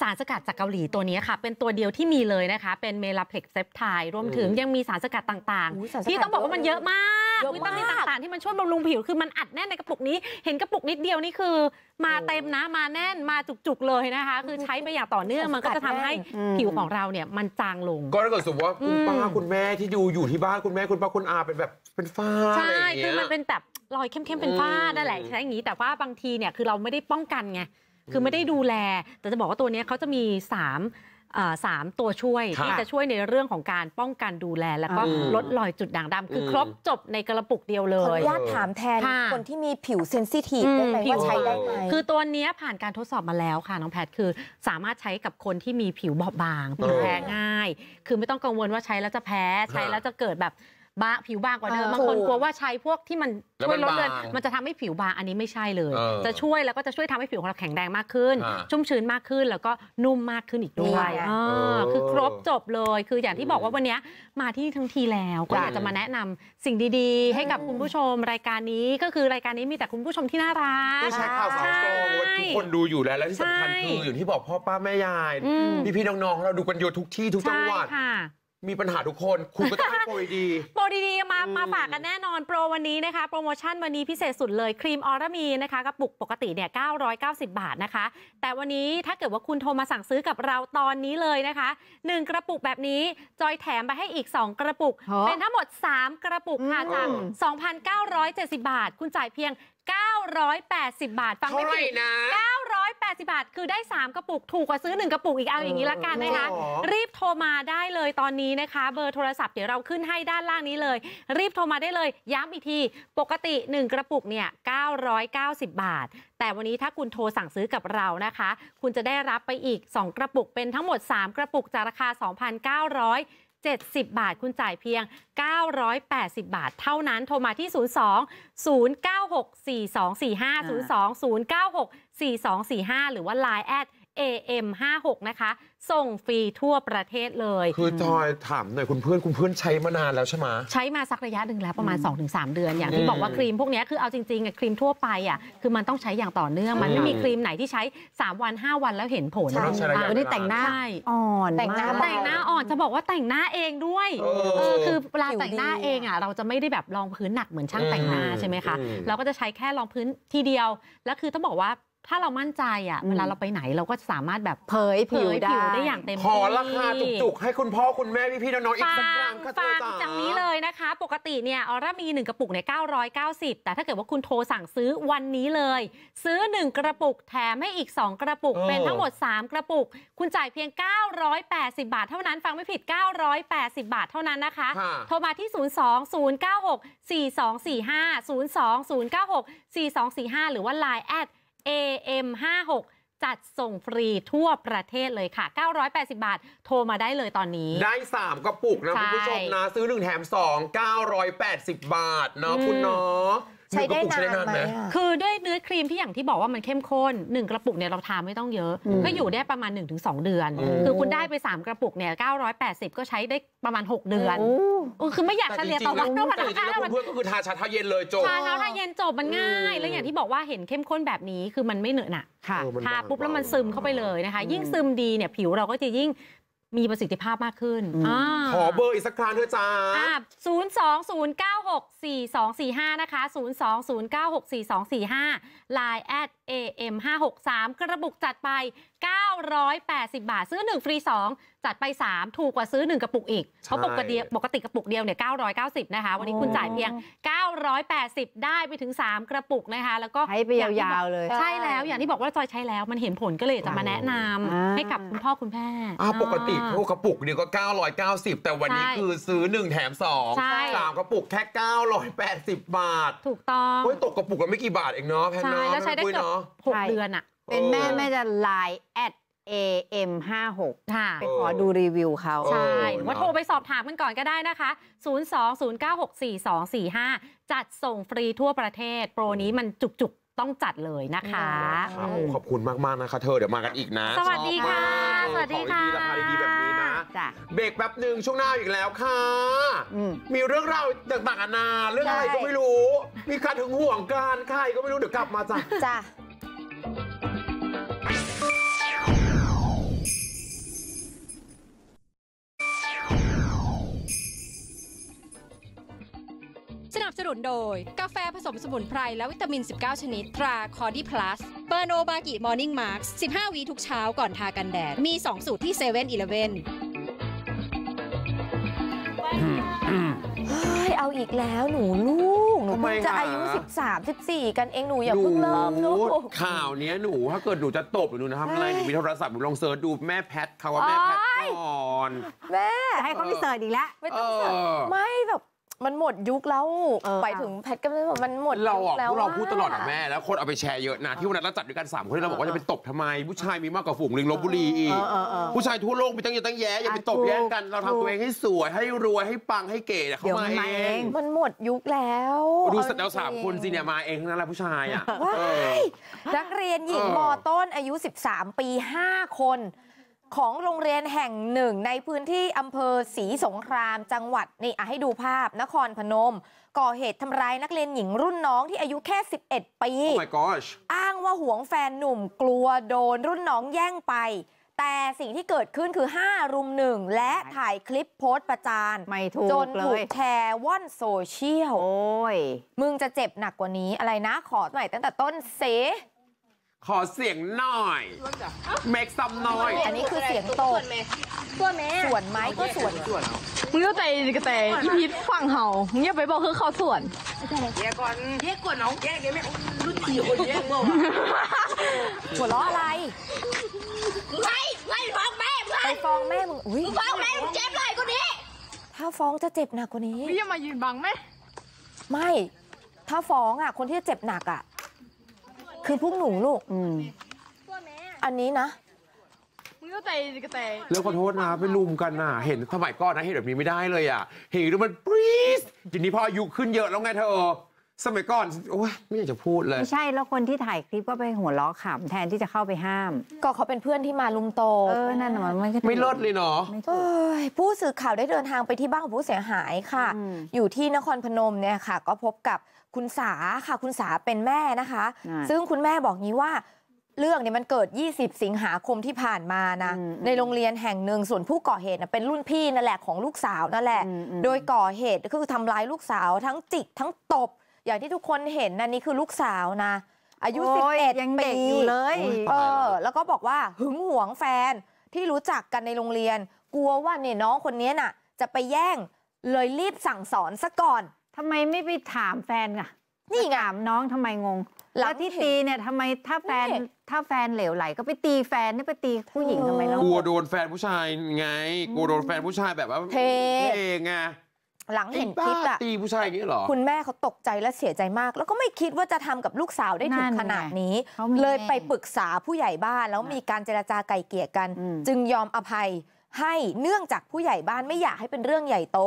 สารสกัดจากเกาหลีตัวนี้ค่ะ เป็นตัวเดียวที่มีเลยนะคะะเป็นเมลาเพล็กเซปไทรวมถึงยังมีสารสกัดต่างๆ ที่ต้องบอกว่ามันเยอะมากวิตามินต่างๆ ที่มันช่วยบำรุงผิวคือมันอัดแน่นในกระปุกนี้ เห็นกระปุกนิดเดียวนี่คือ มาเต็มนะมาแน่นมาจุกๆเลยนะคะ คือใช้ไปอย่างต่อเนื่อง มันก็จะทำให้ผิวของเราเนี่ย มันจางลง ก็ถ้าเกิดสมมติว่าคุณป้า คุณแม่ที่อยู่อยู่ที่บ้าน คุณแม่คุณป้าคุณอาเป็นแบบเป็นฝ้าใช่คือมันเป็นแบบรอยเข้มๆเป็นฝ้านั่นแหละใช้อย่างนี้แต่ว่าบางทีเนี่ยคือเราไม่ได้ป้องกันไงคือไม่ได้ดูแล แต่จะบอกว่าตัวนี้เขาจะมี3สามตัวช่วย ที่จะช่วยในเรื่องของการป้องกันดูแลแล้วก็ลดรอยจุดด่างดำคือครบจบในกระปุกเดียวเลยขออนุญาตถามแทน คนที่มีผิวเซนซิทีฟได้ไหมว่าใช้ได้ไหมคือตัวนี้ผ่านการทดสอบมาแล้วค่ะน้องแพทคือ สามารถใช้กับคนที่มีผิวบอบบางผิวแพ้ง่าย คือไม่ต้องกังวลว่าใช้แล้วจะแพ้ใช้แล้วจะเกิดแบบบางผิวบางกว่าเดิมบางคนกลัวว่าใช้พวกที่มันช่วยลดเลือนมันจะทำให้ผิวบางอันนี้ไม่ใช่เลย จะช่วยแล้วก็จะช่วยทำให้ผิวของเราแข็งแรงมากขึ้นชุ่มชื้นมากขึ้นแล้วก็นุ่มมากขึ้นอีกด้วยคือครบจบเลย คืออย่างที่บอกว่าวันนี้มาที่ทั้งทีแล้วก็อยากจะมาแนะนำสิ่งดี ๆ ให้กับคุณผู้ชม รายการนี้ก็คือรายการนี้มีแต่คุณผู้ชมที่น่ารักใช่ข่าวสาวโซทุกคนดูอยู่แล้วและที่สำคัญคืออย่างที่บอกพ่อป้าแม่ยาย พี่พี่น้องๆเราดูกันอยู่ทุกที่ทุกจังหวัดมีปัญหาทุกคนคุณก็ต้องให้โปรดีโปรดีมามาฝากกันแน่นอน โปรวันนี้นะคะ โปรโมชั่นวันนี้พิเศษสุดเลยครีมออรามีนะคะกระปุกปกติเนี่ย 990 บาทนะคะ แต่วันนี้ถ้าเกิดว่าคุณโทรมาสั่งซื้อกับเราตอนนี้เลยนะคะ 1 กระปุกแบบนี้จอยแถมไปให้อีก 2 กระปุก เป็นทั้งหมด 3 กระปุกค่ะจาก2,970 บาท คุณจ่ายเพียง980 บาทฟังไม่ผิดนะ980 บาท คือได้ 3 กระปุกถูกกว่าซื้อ 1 กระปุกอีกเอาอย่างนี้ละกันนะคะรีบโทรมาได้เลยตอนนี้นะคะ เบอร์โทรศัพท์เดี๋ยวเราขึ้นให้ด้านล่างนี้เลย รีบโทรมาได้เลย ย้ำอีกทีปกติ 1 กระปุกเนี่ย990 บาท แต่วันนี้ถ้าคุณโทรสั่งซื้อกับเรานะคะ คุณจะได้รับไปอีก 2 กระปุกเป็นทั้งหมด 3 กระปุกจากราคา 2,900 70บาทคุณจ่ายเพียง 980 บาทเท่านั้น โทรมาที่ 02 096 4245 02 096 4245 หรือว่า Line แอด AM 56นะคะส่งฟรีทั่วประเทศเลย คือจอยถามหน่อยคุณเพื่อนคุณเพื่อนใช้มานานแล้วใช่ไหมใช้มาสักระยะหนึ่งแล้วประมาณ2-3เดือนอย่างที่บอกว่าครีมพวกนี้คือเอาจริงๆอะครีมทั่วไปอะคือมันต้องใช้อย่างต่อเนื่อง มันไม่มีครีมไหนที่ใช้ 3 วัน5 วันแล้วเห็นผลองใช้ระยะเวลาวันี้แต่งหน้าอ่อนแต่งหน้าแต่งหน้าอ่อน จะบอกว่าแต่งหน้าเองด้วยเออคือเวลาแต่งหน้าเองอ่ะเราจะไม่ได้แบบรองพื้นหนักเหมือนช่างแต่งหน้าใช่ไหมคะเราก็จะใช้แค่รองพื้นทีเดียวแล้วคือต้องบอกว่าถ้าเรามั่นใจอ่ะเวลาเราไปไหนเราก็สามารถแบบเผยผิวได้ได้อย่างเต็มที่ขอราคาจุกๆ ให้คุณพ่อ คุณแม่พี่ๆน้องๆอีกสักครั้งค่ะตจาจากนี้เลยนะคะ ปกติเนี่ยออร่ามี 1 กระปุกเนี่ย990 แต่ถ้าเกิดว่าคุณโทรสั่งซื้อวันนี้เลย ซื้อ 1 กระปุกแถมให้อีก 2 กระปุก เป็นทั้งหมด 3 กระปุก คุณจ่ายเพียง 980 บาทเท่านั้นฟังไม่ผิด 980 บาทเท่านั้นนะคะ โทรมาที่020964245 020964245 หรือว่า Line แอด AM 5 6จัดส่งฟรีทั่วประเทศเลยค่ะ 980 บาทโทรมาได้เลยตอนนี้ ได้ 3กระปุกนะ คุณผู้ชมนะซื้อ 1 แถม 2 980 บาท เนาะคุณเนาะใช้ได้นานไหม คือด้วยเนื้อครีมที่อย่างที่บอกว่ามันเข้มข้น1กระปุกเนี่ยเราทาไม่ต้องเยอะ ก็อยู่ได้ประมาณ1-2เดือน คือคุณได้ไป3กระปุกเนี่ย980ก็ใช้ได้ประมาณ 6 เดือนคือไม่อยากเฉลี่ยต่อวันต้องมาทาแล้วเพื่อก็คือทาชาเท้าเย็นเลยจบทาเท้าทาเย็นจบมันง่าย แล้วอย่างที่บอกว่าเห็นเข้มข้นแบบนี้คือมันไม่เหนอะหนะค่ะ ทาปุ๊บแล้วมันซึมเข้าไปเลยนะคะ ยิ่งซึมดีเนี่ยผิวเราก็จะยิ่งมีประสิทธิภาพมากขึ้นอขอเบอร์อีกสักครั้งเถอะจ้า020964245 นะคะ 020964245 line at am563 กระบุกจัดไป 9 980 บาทซื้อ1 ฟรี 2 จัดไป 3 ถูกกว่าซื้อ 1 กระปุกอีก เพราะปกติปกติกระปุกเดียวเนี่ย990นะคะวันนี้คุณจ่ายเพียง 980 ได้ไปถึง 3 กระปุกนะคะ แล้วก็ใช้ไปยาวๆเลย ใช่แล้วอย่างที่บอกว่าจอยใช้แล้วมันเห็นผลก็เลยจะมาแนะนำให้กับคุณพ่อ คุณแม่ปกติกระปุกเนี่ยก็ 990 แต่วันนี้คือซื้อ 1 แถม 2 3 กระปุกแค่ 980 บาท ถูกต้องตกกระปุกกันไม่กี่บาทเองเนาะแพนเนาะแล้วใช้ได้เกือบหกเดือนอะเป็นแม่แม่จะไลน์แอด AM 5 6ค่ะไปขอดูรีวิวเขาใช่ ว่าโทรไปสอบถามกันก่อนก็ได้นะคะ 020964245 จัดส่งฟรีทั่วประเทศโปรนี้มันจุกๆ ต้องจัดเลยนะคะ ขอบคุณมากๆนะคะ เธอเดี๋ยวมากันอีกนะ สวัสดีค่ะสวัสดีค่ะราคาดีๆแบบนี้นะ เบรกแป๊บหนึ่งช่วงหน้าอีกแล้วค่ะมีเรื่องราวต่างๆนานา เรื่องอะไรก็ไม่รู้มีการถึงห่วงกันใครก็ไม่รู้เดี๋ยวกลับมาจ้ะสนุนโดย กาแฟผสมสมุนไพร และวิตามิน 19 ชนิดตราคอร์ดี้พลัสเปอร์โนบากิมอร์นิ่งมาร์ค15 วีทุกเช้าก่อนทากันแดด มี 2 สูตรที่เซเว่นอีเลฟเว่นเอาอีกแล้วหนูลูกหนูิจะอายุ 13 14 กันเองหนู อย่าเพิ่งเริ่มลูกข่าวเนี้ยหนูถ้าเกิดหนูจะตบหนูนะทำอะไรหนูมีโทรศัพท์หนูลองเสิร์ชดูแม่แพทเขาว่าแม่แพทก่อนแม่ให้เขาไปเสิร์ชอีกแล้วไม่ต้องเสิร์ชไม่แบบมันหมดยุคแล้วไปถึงแพทก็ไม่บอกมันหมดเราอ่ะพวกเราพูดตลอดอะแม่แล้วคนเอาไปแชร์เยอะนะที่วันนั้นเราจัดด้วยกัน 3 คนที่เราบอกว่าจะไปตบทำไม ผู้ชายมีมากกว่าฝูงลิงลบบุรีอีกผู้ชายทั่วโลกมีตั้งเยอะตั้งแย่อย่าไปตบแย่งกันเราทำตัวเองให้สวยให้รวยให้ปังให้เก๋เขามาเองมันหมดยุคแล้วดูสัตว์เราสามคนสิเนี่ยมาเองทั้งนั้นแหละผู้ชายอ่ะนักเรียนหญิงมต้นอายุ 13 ปี 5 คนของโรงเรียนแห่งหนึ่งในพื้นที่อำเภอศรีสงครามจังหวัด นี่ให้ดูภาพนครพนม ก่อเหตุทำร้ายนักเรียนหญิงรุ่นน้องที่อายุแค่ 11ปี oh my gosh. อ้างว่าหวงแฟนหนุ่มกลัวโดน รุ่นน้องแย่งไป แต่สิ่งที่เกิดขึ้นคือ 5 รุมหนึ่งและถ่ายคลิปโพสต์ประจานไม่ถูกจนถูกแชร์ว่อนโซเชียลโอ้ยมึงจะเจ็บหนักกว่านี้อะไรนะขอใหม่ ตั้งแต่ต้นเสขอเสียงหน่อยเมกซ s o m น n อยอันนี้คือเสียงตกตัวแม่ส่วนไหมก็ส่วนมึงก็แต่กระแต่อีพฟังเห่าเงียบไปบอกคือเขาส่วนแยก่อนแยกก่อนน้องแยกเยวแม่รุ่นพี่คนแยก่อหัวล้ออะไรไม่ไม่ฟ้องแม่ไปฟ้องแม่มึงอุ้ยฟ้องแม่มึงเจ็บเลยคนนี้ ถ้าฟ้องจะเจ็บหนักกว่านี้พี่จะมายืนบังไหมไม่ถ้าฟ้องอ่ะ คนที่จะเจ็บหนักอ่ะคือ พวกหนูลูก อันนี้นะแล้วขอโทษนะไปลุมกันนะเห็นสมัยก่อนนะเห็นแบบนี้ไม่ได้เลยอ่ะ เห็นมันปรี๊ดทีนี้พออายุขึ้นเยอะแล้วไง เธอ สมัยก่อนโอ้ยไม่อยากจะพูดเลยไม่ใช่แล้วคนที่ถ่ายคลิปก็ไปหัวล้อขำแทนที่จะเข้าไปห้าม ก็เขาเป็นเพื่อนที่มาลุมโตเออนั่นมันไม่ไม่ลดเลยเนาะผู้สื่อข่าวได้เดินทางไปที่บ้านของผู้เสียหายค่ะ อยู่ที่นครพนมเนี่ยค่ะ ก็พบกับคุณสาค่ะคุณสาเป็นแม่นะคะ ซึ่งคุณแม่บอกงี้ว่า เรื่องเนี่ยมันเกิด 20 สิงหาคมที่ผ่านมานะในโรงเรียนแห่งหนึ่งส่วนผู้ก่อเหตุเป็นรุ่นพี่นั่นแหละของลูกสาวนั่นแหละ โดยก่อเหตุคือทำร้ายลูกสาวทั้งจิกทั้งตบ อย่างที่ทุกคนเห็นนะนี่คือลูกสาวนะ อายุ 11ยังเด็กอยู่เลย เออ แล้วก็บอกว่าหึงหวงแฟนที่รู้จักกันในโรงเรียน กลัวว่าเนี่ยน้องคนนี้น่ะ จะไปแย่งเลยรีบสั่งสอนซะก่อนทำไมไม่ไปถามแฟนอะนี่ถามน้องทำไมงง แล้วที่ตีเนี่ยทำไมถ้าแฟนถ้าแฟนเหลวไหลก็ไปตีแฟนนี่ไปตีผู้หญิงทำไมล่ะกลัวโดนแฟนผู้ชายไงกลัวโดนแฟนผู้ชายแบบว่าเทเองไงหลังเห็นคลิปอะตีผู้ชายอย่างนี้หรอ คุณแม่เขาตกใจและเสียใจมาก แล้วก็ไม่คิดว่าจะทำกับลูกสาวได้ถึงขนาดนี้ เลยไปปรึกษาผู้ใหญ่บ้าน แล้วมีการเจรจาไก่เกี่ยกัน จึงยอมอภัยให้เนื่องจากผู้ใหญ่บ้านไม่อยากให้เป็นเรื่องใหญ่โต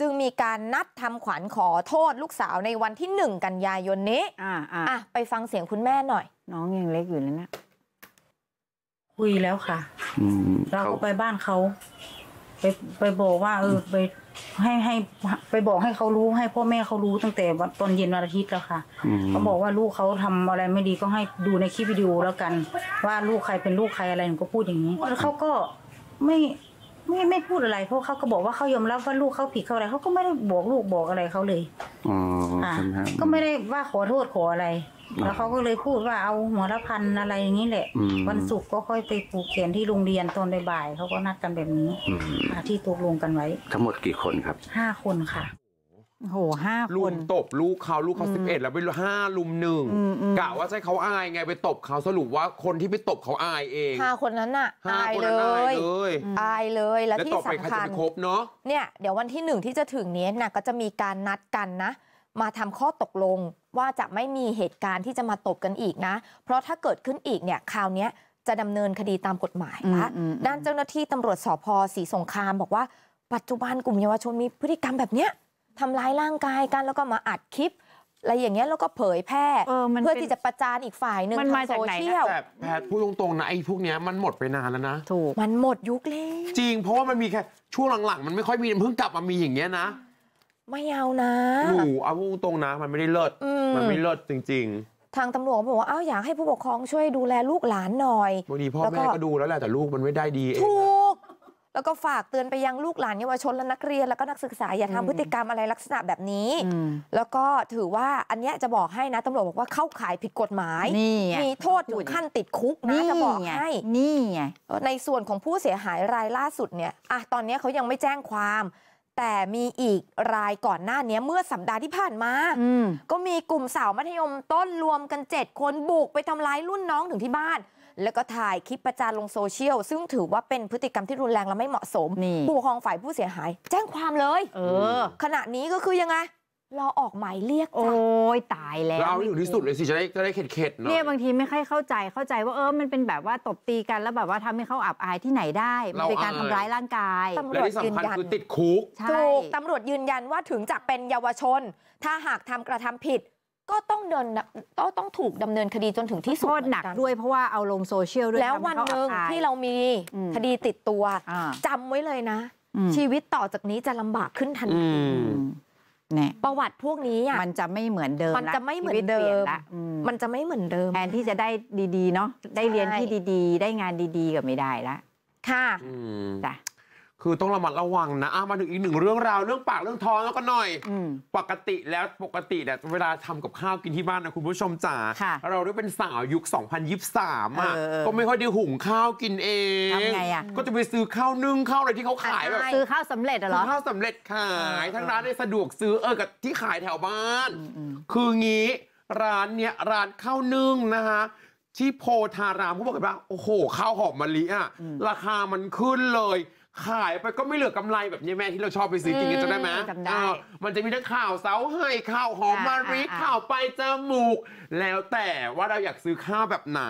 จึงมีการนัดทำขวัญขอโทษลูกสาวในวันที่หนึ่งกันยายนนี้อ่า อ่าไปฟังเสียงคุณแม่หน่อย น้องยังเล็กอยู่เลยนะ คุยแล้วค่ะเราก็ไปบ้านเขา ไปไปบอกว่า เออไปให้ให้ ไปบอกให้เขารู้ให้พ่อแม่เขารู้ตั้งแต่ตอนเย็นวันอาทิตย์แล้วค่ะเขาบอกว่าลูกเขาทำอะไรไม่ดีก็ให้ดูในคลิปวิดีโอแล้วกัน ว่าลูกใครเป็นลูกใครอะไรหนูก็พูดอย่างนี้แล้วเขาก็ไม่ไม่ไม่พูดอะไรเพราะเขาก็บอกว่าเขายอมรับว่าลูกเขาผิดเขาอะไรเขาก็ไม่ได้บอกลูกบอกอะไรเขาเลยอ๋อ่ก็ไม่ได้ว่าขอโทษขออะไร แล้วเขาก็เลยพูดว่าเอาหัวละพันอะไรอย่างนี้แหละ วันศุกร์ก็ค่อยไปปลูกเขียนที่โรงเรียนตอนบ่ายๆเขาก็นัดกันแบบนี้ที่ตกลงกันไว้ ทั้งหมดกี่คนครับห้าคนค่ะโหห้าคนลุมตบลูกเขาลูกเขาสิบเอ็ดแล้วไปห้าลุมหนึ่งกะว่าใช่เขาอายไงไปตบเขาสรุปว่าคนที่ไปตบเขาอายเองห้าคนนั้นน่ะอายเลย อายเลยแล้วที่สำคัญครบเนาะเนี่ยเดี๋ยววันที่หนึ่งที่จะถึงนี้นะก็จะมีการนัดกันนะ มาทำข้อตกลงว่าจะไม่มีเหตุการณ์ที่จะมาตบกันอีกนะ เพราะถ้าเกิดขึ้นอีกเนี่ยคราวนี้จะดำเนินคดีตามกฎหมายละด้านเจ้าหน้าที่ตำรวจสพศรีสงคราม บอกว่าปัจจุบันกลุ่มเยาวชนมีพฤติกรรมแบบเนี้ยทำร้ายร่างกายกันแล้วก็มาอัดคลิปอะไรอย่างเงี้ยแล้วก็เผยแพร่เออเพื่อที่จะประจานอีกฝ่ายหนึ่งมันทามางจากโซไหนนะเชียลแต่แพทย์พูดตรงๆนะไอ้พวกเนี้ยมันหมดไปนานแล้วนะ ถูก มันหมดยุคเลย จริงเพราะว่ามันมีแค่ช่วงหลังๆมันไม่ค่อยมีมันเพิ่งกลับมามีอย่างเงี้ยนะ ไม่เอานะหนูเอาพูดตรงนะมันไม่ได้เลิศมมันไม่เลิศจริง ๆ ทางตำรวจบอกว่าอ้าวอยากให้ผู้ปกครองช่วยดูแลลูกหลานหน่อยบางทีพ่อแแม่ก็ดูแล้วแหละแต่ลูกมันไม่ได้ดีเองถูกแล้วก็ฝากเตือนไปยังลูกหลานเยาวชนและนักเรียน แล้วก็นักศึกษาอย่าทำพฤติกรรมอะไรลักษณะแบบนี้ แล้วก็ถือว่าอันนี้จะบอกให้นะตำรวจบอกว่าเข้าข่ายผิดกฎหมาย มีโทษถึงขั้นติดคุกนะจะบอกให้นี่ ในส่วนของผู้เสียหายรายล่าสุดเนี่ยอะตอนนี้เขายังไม่แจ้งความ แต่มีอีกรายก่อนหน้านี้เมื่อสัปดาห์ที่ผ่านมา ก็มีกลุ่มสาวมัธยม ต้นรวมกัน7คนบุกไปทำร้ายรุ่นน้องถึงที่บ้านแล้วก็ถ่ายคลิปประจานลงโซเชียล ซึ่งถือว่าเป็นพฤติกรรมที่รุนแรงและไม่เหมาะสมผู้ปกครองฝ่ายผู้เสียหาย แจ้งความเลย เออ ขณะนี้ก็คือยังไงรอออกหมายเรียกจ้ะโอ้ยตายแล้ว เราอยู่ที่สุดเลยสิจะได้จะได้เข็ดเข็ดเนาะเนี่ยบางทีไม่ค่อยเข้าใจเข้าใจว่า เออ มันเป็นแบบว่าตบตีกัน แล้วแบบว่าทำให้เขาอับอายที่ไหนได้มันเป็นการทำร้ายร่างกายตำรวจยืนยันคือติดคุกถูกตำรวจยืนยันว่าถึงจะเป็นเยาวชน ถ้าหากทำกระทำผิดก็ต้องเดินต้องต้องถูกดำเนินคดีจนถึงที่สุดโทษหนักด้วยเพราะว่าเอาลงโซเชียลด้วย แล้ววันหนึ่งที่เรามีคดีติดตัวจำไว้เลยนะ ชีวิตต่อจากนี้จะลำบากขึ้นทันทีประวัติพวกนี้อ่ะมันจะไม่เหมือนเดิมมันจะไม่เหมือนเดิมมันจะไม่เหมือนเดิมแทนที่จะได้ดีๆเนาะได้เรียนที่ดีๆ ได้งานดีๆก็ไม่ได้ละค่ะจ้ะคือต้องระมัดระวังนะอ่ะมาถึงอีกหนึ่งเรื่องราวเรื่องปากเรื่องท้องแล้วก็หน่อยปกติแล้วปกติเนี่ยเวลาทำกับข้าวกินที่บ้านนะคุณผู้ชมจ๋าเราด้เป็นสาวยุค 2023อ่ะก็ไม่ค่อยได้หุงข้าวกินเองทำไงอ่ะก็จะไปซื้อข้าวนึ่งข้าวอะไรที่เขาขายแบบซื้อข้าวสำเร็จเหรอข้าวสำเร็จขายทั้งร้านได้สะดวกซื้อเออกับที่ขายแถวบ้าน คืองี้ร้านเนี่ยร้านข้าวนึ่งนะคะที่โพธารามเขาบอกกันว่าโอ้โห ข้าวหอมมะลิอ่ะราคามันขึ้นเลยขายไปก็ไม่เหลือกำไรแบบนี้แม่ที่เราชอบไปซื้อกินกันจะได้ไหมมันจะมีทั้งข่าวเสาเหยข่าวหอมมะริข่าวไปจมูก แล้วแต่ว่าเราอยากซื้อข้าวแบบไหน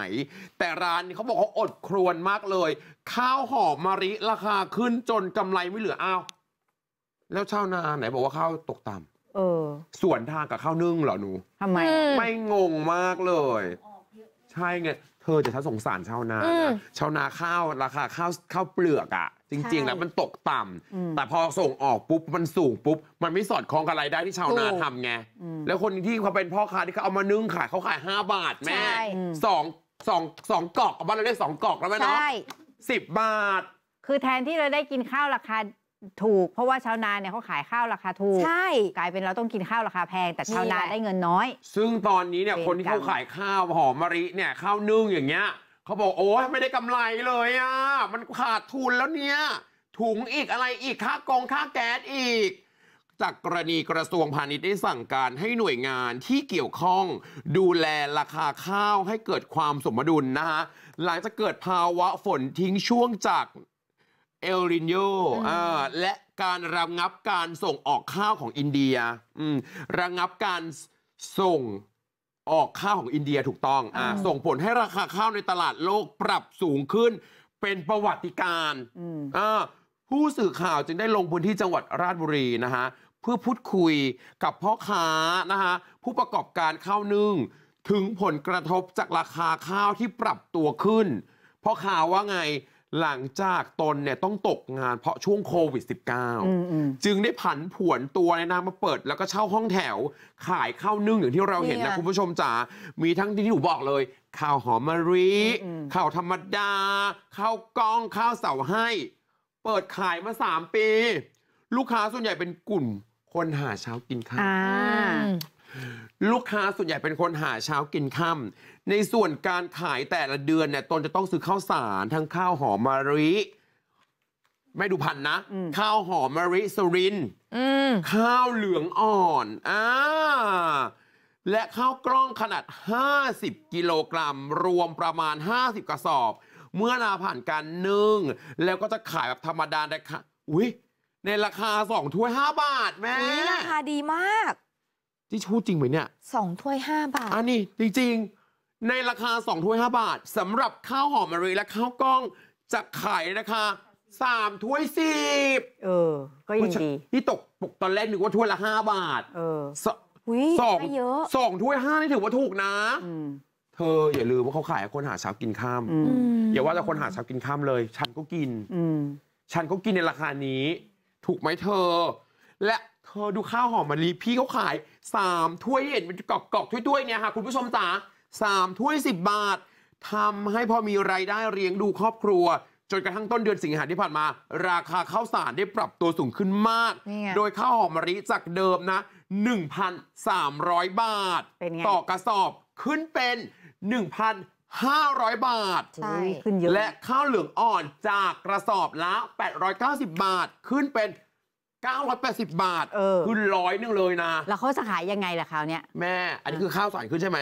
แต่ร้านนี้เขาบอกเขาอดครวนมากเลย ข้าวหอมมะริราคาขึ้นจนกำไรไม่เหลืออ้าวแล้วชาวนาไหนบอกว่าข้าวตกต่ำส่วนทางกับข้าวนึ่งเหรอหนูทำไมไม่งงมากเลย ใช่ไงอแต่ฉันสงสารชาวนา ชาวนาข้าวราคาข้าวข้าวเปลือกอ่ะจริงๆ แล้วมันตกต่ำแต่พอส่งออกปุ๊บมันสูงปุ๊บมันไม่สอดคล้องกับรายได้ที่ชาวนาทำทำไง แล้วคนที่เขาเป็นพ่อค้า ที่เขาเอามานึ่งขายเขาขาย 5 บาทแม่สองสองสองกอกเอาบ้านเราได้สองกอกแล้วไหมเนาะสิบบาท คือแทนที่เราได้กินข้าวราคาถูก เพราะว่าชาวนาเนี่ยเขาขายข้าวราคาถูก ใช่กลายเป็นเราต้องกินข้าวราคาแพง แต่ชาวนาได้เงินน้อย ซึ่งตอนนี้เนี่ยคนที่เขาขายข้าวหอมมะลิเนี่ยข้าวนึ่งอย่างเงี้ยเขาบอกโอ้ยไม่ได้กำไรเลยอ่ะมันขาดทุนแล้วเนี่ยถุงอีกอะไรอีกค่ากองค่าแก๊สอีกจากกรณีกระทรวงพาณิชย์ได้สั่งการให้หน่วยงานที่เกี่ยวข้องดูแลราคาข้าวให้เกิดความสมดุลนะฮะหลังจากเกิดภาวะฝนทิ้งช่วงจากเอลรินโยและการระงับการส่งออกข้าวของอินเดียระงับการส่งออกข้าวของอินเดียถูกต้องอส่งผลให้ราคาข้าวในตลาดโลกปรับสูงขึ้น เป็นประวัติการผู้สื่อข่าวจึงได้ลงพื้นที่จังหวัดราชบุรีนะฮะเพื่อพูดคุยกับพ่อค้านะฮะผู้ประกอบการข้าวนึ่ง ถึงผลกระทบจากราคาข้าวที่ปรับตัวขึ้น พ่อค้าว่าไงหลังจากตนเนี่ยต้องตกงานเพราะช่วงโควิด -19 จึงได้ผันผวนตัวในนามาเปิด แล้วก็เช่าห้องแถว ขายข้าวนึ่งอย่างที่เราเห็นนะคุณผู้ชมจ๋า มีทั้งที่ที่หนูบอกเลยข้าวหอมมะลิข้าวธรรมดา ข้าวกล้องข้าวเสาให้ เปิดขายมา 3 ปี ลูกค้าส่วนใหญ่เป็นกลุ่มคนหาเช้ากินข้าวลูกค้าส่วนใหญ่เป็นคนหาเช้ากินค่าในส่วนการขายแต่ละเดือนเนี่ย ตนจะต้องซื้อข้าวสาร ทั้งข้าวหอมมะลิ ไม่ดูพันนะ ข้าวหอมมะลิสุริน ข้าวเหลืองอ่อนอ่าและข้าวกล้องขนาด 50 กิโลกรัมรวมประมาณ 50 กระสอบ เมื่อนาผ่านการนึ่ง แล้วก็จะขายแบบธรรมดาได้ค่ะอุ้ยในราคา2ถ้วย5บาทแม่ราคาดีมากที่พูดจริงไหมเนี่ยสองถ้วยห้าบาทอันนี้จริง ๆ ในราคาสองถ้วยห้าบาทสำหรับข้าวหอมมะลิและข้าวกล้องจะขายราคาสามถ้วยสิบเออก็ยังดีที่ตกปกตอนแรกนึกว่าถ้วยละห้าบาท เออสยองสองถ้วยห้านี่ถือว่าถูกนะเธออย่าลืมว่าเขาขายคนหาเช้ากินข้ามอย่าว่าแต่คนหาเช้ากินข้ามเลย ฉันก็กินฉันก็กินในราคานี้ ถูกไหมเธอ และเธอดูข้าวหอมมะลิพี่เขาขายสามถ้วยเห็นเป็นกอกกอกถ้วย ๆ เนี่ยค่ะคุณผู้ชมจ๋าสามถ้วยสิบบาททำให้พอมีรายได้เลี้ยงดูครอบครัว จนกระทั่งต้นเดือนสิงหาที่ผ่านมา ราคาข้าวสารได้ปรับตัวสูงขึ้นมาก โดยข้าวหอมมะลิจากเดิมนะ 1,300 บาทต่อกระสอบขึ้นเป็น 1,500 บาทใช่ขึ้นเยอะและข้าวเหลืองอ่อนจากกระสอบละ890 บาทขึ้นเป็น980บาทเออขึ้นร้อยนึงเลยนะ แล้วเขาจะขายยังไงล่ะคราวเนี้ยแม่ อันนี้คือข้าวสารขึ้นใช่ไหม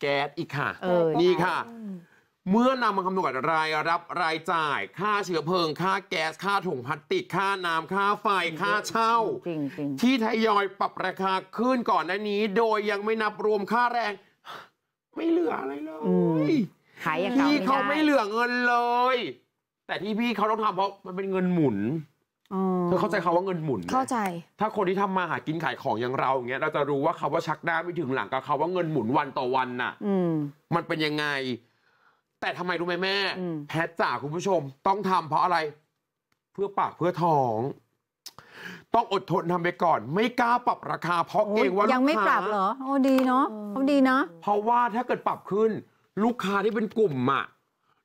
แก๊สอีกค่ะออนี่ค่ะ เมื่อนำมาคำนวณรายรับรายจ่ายค่าเชื้อเพลิง ค่าแก๊ส ค่าถุงพลาสติก ค่าน้ำค่าไฟ ค่าเช่าจริงที่ทยอยปรับราคาขึ้นก่อนหน้านี้ โดยยังไม่นับรวมค่าแรง ไม่เหลืออะไรเลยขายยงพี่เขาไม่เหลือเงินเลย แต่ที่พี่เขาต้องทำเพราะมันเป็นเงินหมุนเธอเข้าใจคำว่าเงินหมุน เข้าใจ ถ้าคนที่ทำมาหากินขายของอย่างเราอย่างเงี้ย เราจะรู้ว่าคาว่าชักหน้าไม่ถึงหลังกับคาว่าเงินหมุนวันต่อวันน่ะ อืมันเป็นยังไง แต่ทำไมรู้ไหมแม่แพทจ่าคุณผู้ชม ต้องทำเพราะอะไร เพื่อปากเพื่อท้อง ต้องอดทนทำไปก่อน ไม่กล้าปรับราคาเพราะเกรงว่าลูกค้า ยังไม่ปรับเหรอ โอ้ดีเนาะเขาดีนะเพราะว่าถ้าเกิดปรับขึ้น ลูกค้าที่เป็นกลุ่มอ่ะ